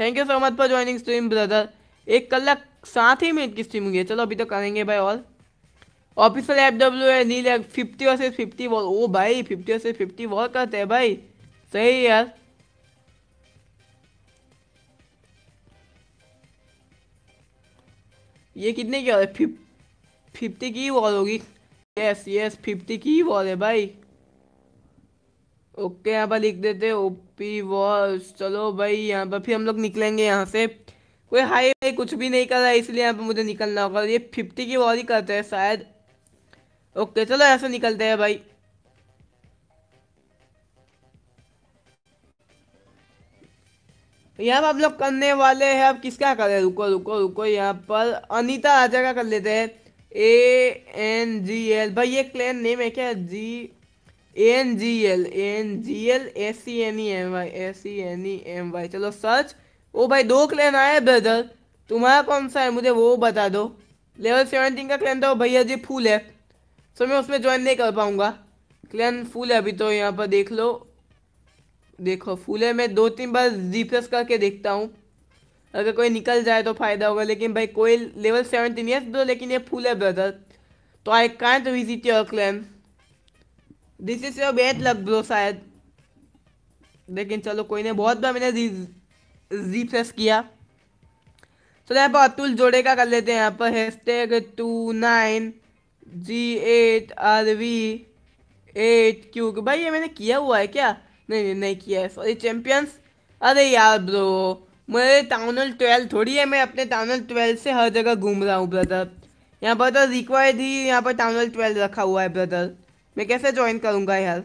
S1: thank you so much for joining stream brother एक कल साथ ही मिनट की स्ट्रीम हुई है चलो अभी तो करेंगे भाई और ऑफिसर एफ डब्ल्यू है Neel fifty versus fifty wall ओ भाई फिफ्टी वर्सेज फिफ्टी वॉल करते हैं भाई सही यार ये कितने की और फिफ्टी की वॉल होगी यस यस फिफ्टी की वॉल है भाई ओके यहाँ पर लिख देते ओपी वॉल चलो भाई यहाँ पर फिर हम लोग निकलेंगे यहाँ से कोई हाई भाई कुछ भी नहीं कर रहा है इसलिए यहाँ पर मुझे निकलना होगा ये फिफ्टी की वॉल ही करते हैं शायद ओके चलो ऐसे निकलते हैं भाई यहाँ पर आप लोग करने वाले हैं अब किसका करें रुको रुको रुको यहाँ पर अनीता राजा का कर लेते हैं ए एन जी एल भाई ये क्लैन नेम है क्या G N G L N G L S C N E M Y S C N E M Y चलो सर्च ओ भाई दो क्लैन आए ब्रदर तुम्हारा कौन सा है मुझे वो बता दो लेवल सेवेंटीन का क्लैन तो भैया जी फुल है सो मैं उसमें ज्वाइन नहीं कर पाऊँगा क्लैन फुल है अभी तो यहाँ पर देख लो देखो फूले मैं दो तीन बार जी करके देखता हूँ अगर कोई निकल जाए तो फायदा होगा लेकिन भाई कोई लेवल सेवेंटीन यस दो लेकिन ये फूल है ब्रदर तो I can't visit your claim this is your bet luck bro शायद लेकिन चलो कोई नहीं बहुत बार मैंने जी किया चलो यहाँ पर अतुल जोड़े का कर लेते हैं यहाँ पर hashtag two nine G eight R V eight Q भाई ये मैंने किया हुआ है क्या नहीं नहीं नहीं किया है सॉरी चैम्पियंस अरे यार ब्रो मेरे टाउनल ट्वेल्व थोड़ी है मैं अपने टाउनल ट्वेल्व से हर जगह घूम रहा हूँ ब्रदर यहाँ पर तो रिक्वायर्ड ही यहाँ पर टाउनल ट्वेल्व रखा हुआ है ब्रदर मैं कैसे ज्वाइन करूँगा यार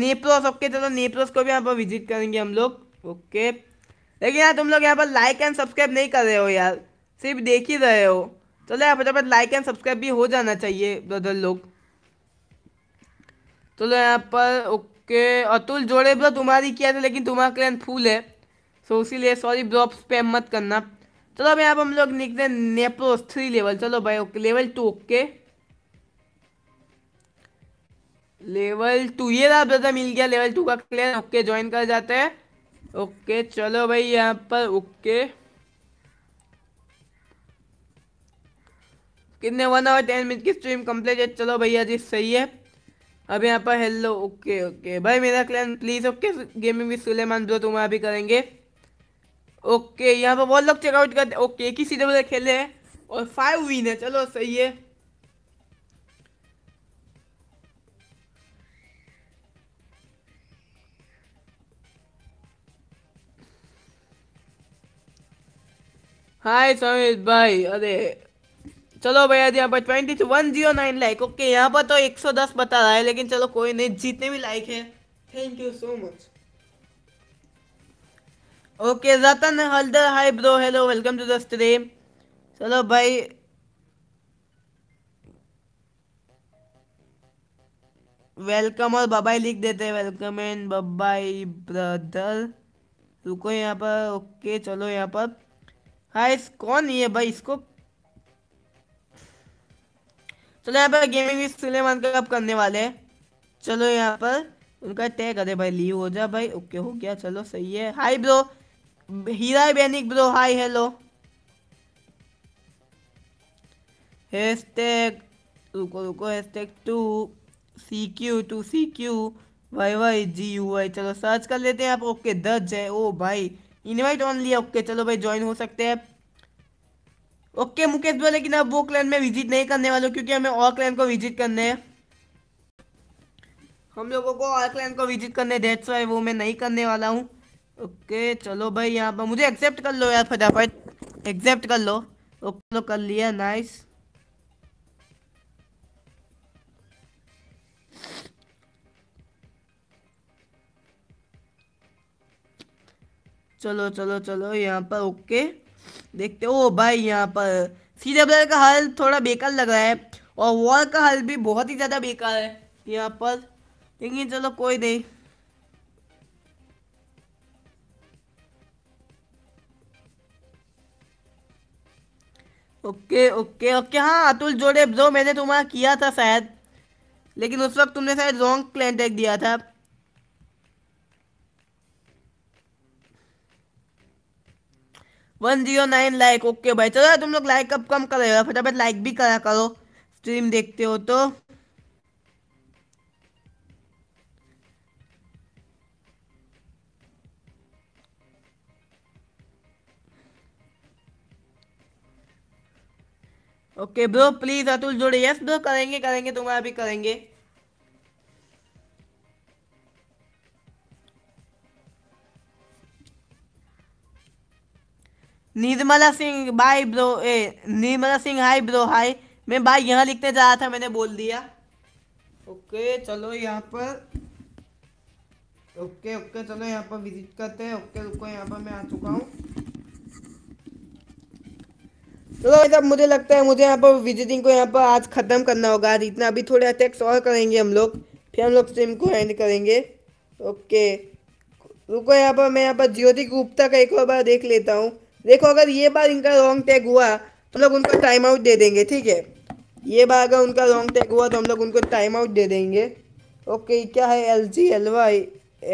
S1: नेप्रोस ओके चलो नेप्रोस को भी यहाँ पर विजिट करेंगे हम लोग ओके लेकिन यार तुम लोग यहाँ पर लाइक एंड सब्सक्राइब नहीं कर रहे हो यार सिर्फ देख ही रहे हो चलो यहाँ पर लाइक एंड सब्सक्राइब भी हो जाना चाहिए ब्रदर लोग तो लो यहाँ पर ओके अतुल जोड़े ब्रो तो तुम्हारी किया था लेकिन तुम्हारा क्लैन फूल है सो उसी सॉरी ब्रो आप स्पैम मत करना चलो अब यहाँ पर हम लोग निकले नेप्रोस थ्री लेवल चलो भाई okay level two okay level two ये रहा ब्रदर मिल गया लेवल टू का क्लैन ओके ज्वाइन कर जाते हैं ओके चलो भाई यहाँ पर ओके कितने वन आवर टेन मिनट की स्ट्रीम कंप्लीट है चलो भैया जी सही है अब यहाँ पर हेलो ओके ओके भाई मेरा clan please okay gaming with Suleman bro तुम्हारा भी करेंगे ओके यहाँ पर बहुत लोग चेकआउट करते ओके एक ही सीधे बोले खेले हैं और फाइव विन है चलो सही है हाय समित भाई अरे चलो भैया यहाँ पर twenty one zero nine like okay यहाँ पर तो एक सौ दस बता रहा है लेकिन चलो कोई नहीं जितने भी लाइक है thank you so much okay Ratan Haldar hi bro hello welcome to the stream चलो भाई वेलकम और बबाई लिख देते हैं वेलकम एंड बबाई ब्रदर रुको यहाँ पर ओके चलो यहाँ पर हाय कौन ये भाई इसको चलो यहाँ पर गेमिंग भी सुलेमान का अब करने वाले हैं चलो यहाँ पर उनका टैग करे भाई लीव हो जा भाई ओके हो गया चलो सही है hi bro Heera Bainik bro hi hello hashtag रुको रुको hashtag two C Q two C Q Y Y G U Y चलो सर्च कर लेते हैं आप ओके दर्ज है ओ भाई इनवाइट ऑन लिया ओके चलो भाई ज्वाइन हो सकते हैं ओके मुकेश भाई लेकिन अब वो क्लैन में विजिट नहीं करने वालों क्योंकि हमें और क्लैन को विजिट करने है हम लोगों को और क्लैन को विजिट करने डेट्स वाई वो मैं नहीं करने वाला हूँ ओके चलो भाई यहाँ पर मुझे एक्सेप्ट कर लो यार फटाफट एक्सेप्ट कर लो ओके लो तो कर लिया नाइस चलो चलो चलो यहाँ पर ओके देखते हो भाई यहाँ पर सी डब्ल्यू का हल थोड़ा बेकार लग रहा है और वॉल का हल भी बहुत ही ज़्यादा बेकार है यहाँ पर लेकिन चलो कोई नहीं ओके ओके ओके हाँ अतुल जोड़े जो मैंने तुम्हारा किया था शायद लेकिन उस वक्त तुमने शायद रॉन्ग प्लेन टैग दिया था one zero nine like okay भाई चलो तुम लोग लाइक अब कम कर रहे हो फटाफट लाइक भी करा करो स्ट्रीम देखते हो तो ओके ब्रो प्लीज अतुल जोड़े यस ब्रो करेंगे करेंगे तुम्हारा भी करेंगे निर्मला सिंह बाय ब्रो ए Nirmala Singh hi bro hi मैं बाय यहाँ लिखने जा रहा था मैंने बोल दिया
S2: ओके चलो यहाँ पर ओके ओके चलो यहाँ पर विजिट करते हैं ओके रुको यहाँ पर मैं आ चुका हूँ चलो सब मुझे लगता है मुझे यहाँ पर विजिटिंग को यहाँ पर आज ख़त्म करना होगा आज इतना अभी थोड़े अटैक्स और करेंगे हम लोग फिर हम लोग स्ट्रीम को एंड करेंगे ओके रुको यहाँ पर मैं यहाँ पर ज्योति गुप्ता का एक और बार देख लेता हूँ देखो अगर ये बार इनका रॉन्ग टैग हुआ तो लोग उनको टाइम आउट दे देंगे ठीक है ये बार अगर उनका रॉन्ग टैग हुआ तो हम लोग उनको टाइम आउट दे देंगे ओके क्या है L G L Y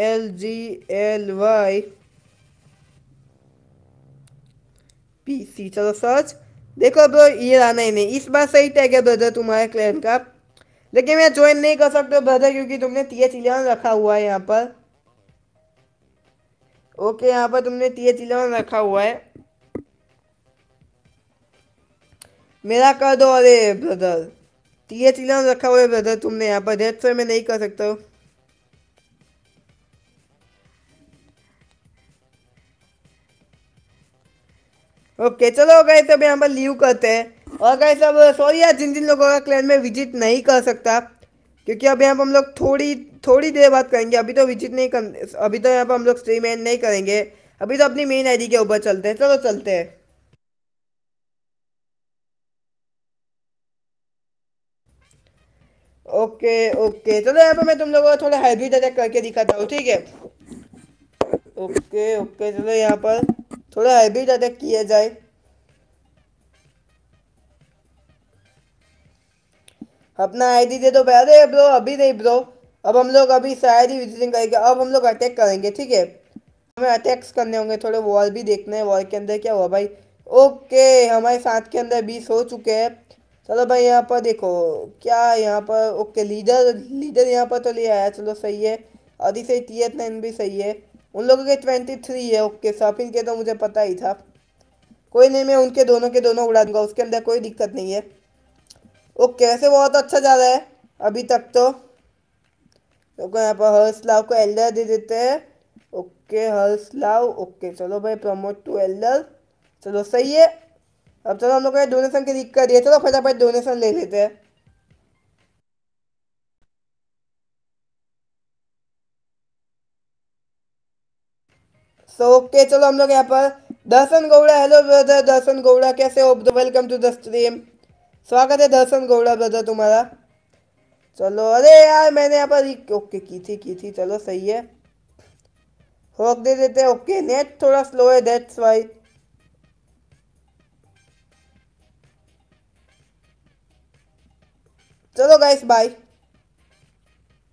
S2: L G L Y P C चलो सर्च देखो ब्रो ये आना ही नहीं इस बार सही टैग है ब्रदर तुम्हारे क्लैन का लेकिन मैं ज्वाइन नहीं कर सकता ब्रदर क्योंकि तुमने टी एच इलेवन रखा हुआ है यहाँ पर ओके यहाँ पर तुमने टी एच इलेवन रखा हुआ है मेरा कर दो अरे ब्रदर ये चिलान रखा हुआ है ब्रदर तुमने तो यहाँ पर डेथ से मैं नहीं कर सकता हूँ ओके okay, चलो गए सब यहाँ पर लीव करते हैं और गए सब सॉरी यार जिन जिन लोगों का क्लैन में विजिट नहीं कर सकता क्योंकि अब यहाँ पर हम लोग थोड़ी थोड़ी देर बात करेंगे अभी तो विजिट नहीं कर अभी तो यहाँ पर हम लोग स्ट्रीम एंड नहीं करेंगे अभी तो अपनी मेन आईडी के ऊपर चलते हैं चलो चलते हैं ओके ओके चलो यहाँ पे मैं तुम लोगों को थोड़ा हाइब्रिड अटैक करके दिखाता हूँ ठीक है ओके ओके चलो यहाँ पर थोड़ा हाइब्रिड अटैक किया जाए अपना आईडी दे दो पहले ब्रो अभी नहीं ब्रो अब हम लोग अभी शायद ही विजिटिंग करेंगे अब हम लोग अटैक करेंगे ठीक है हमें अटैक्स करने होंगे थोड़े वॉल भी देखने हैं वॉल के अंदर क्या हुआ भाई ओके हमारे साथ के अंदर बीस हो चुके हैं चलो भाई यहाँ पर देखो क्या यहाँ पर ओके लीडर लीडर यहाँ पर तो ले आया चलो सही है और इसे टीएथ नाइन भी सही है उन लोगों के ट्वेंटी थ्री है ओके साफिन के तो मुझे पता ही था कोई नहीं मैं उनके दोनों के दोनों उड़ा दूंगा उसके अंदर कोई दिक्कत नहीं है ओके ऐसे बहुत अच्छा जा रहा है अभी तक तो देखो यहाँ पर हर्ष लाव को एल्डर दे देते हैं ओके हर्ष लाव ओके चलो भाई प्रमोट टू एल्डर चलो सही है अब चलो हम लोग डोनेशन क्लिक कर दिया चलो फटाफट डोनेशन ले लेते हैं सो so, ओके okay, चलो हम लोग यहाँ पर दर्शन गौड़ा हेलो ब्रदर दर्शन गौड़ा कैसे हो वेलकम टू द स्ट्रीम स्वागत है दर्शन गौड़ा ब्रदर तुम्हारा चलो अरे यार मैंने यहाँ पर ओके की थी की थी चलो सही है होक दे देते ओके नेट थोड़ा स्लो है डेट्स वाई चलो गाइस बाय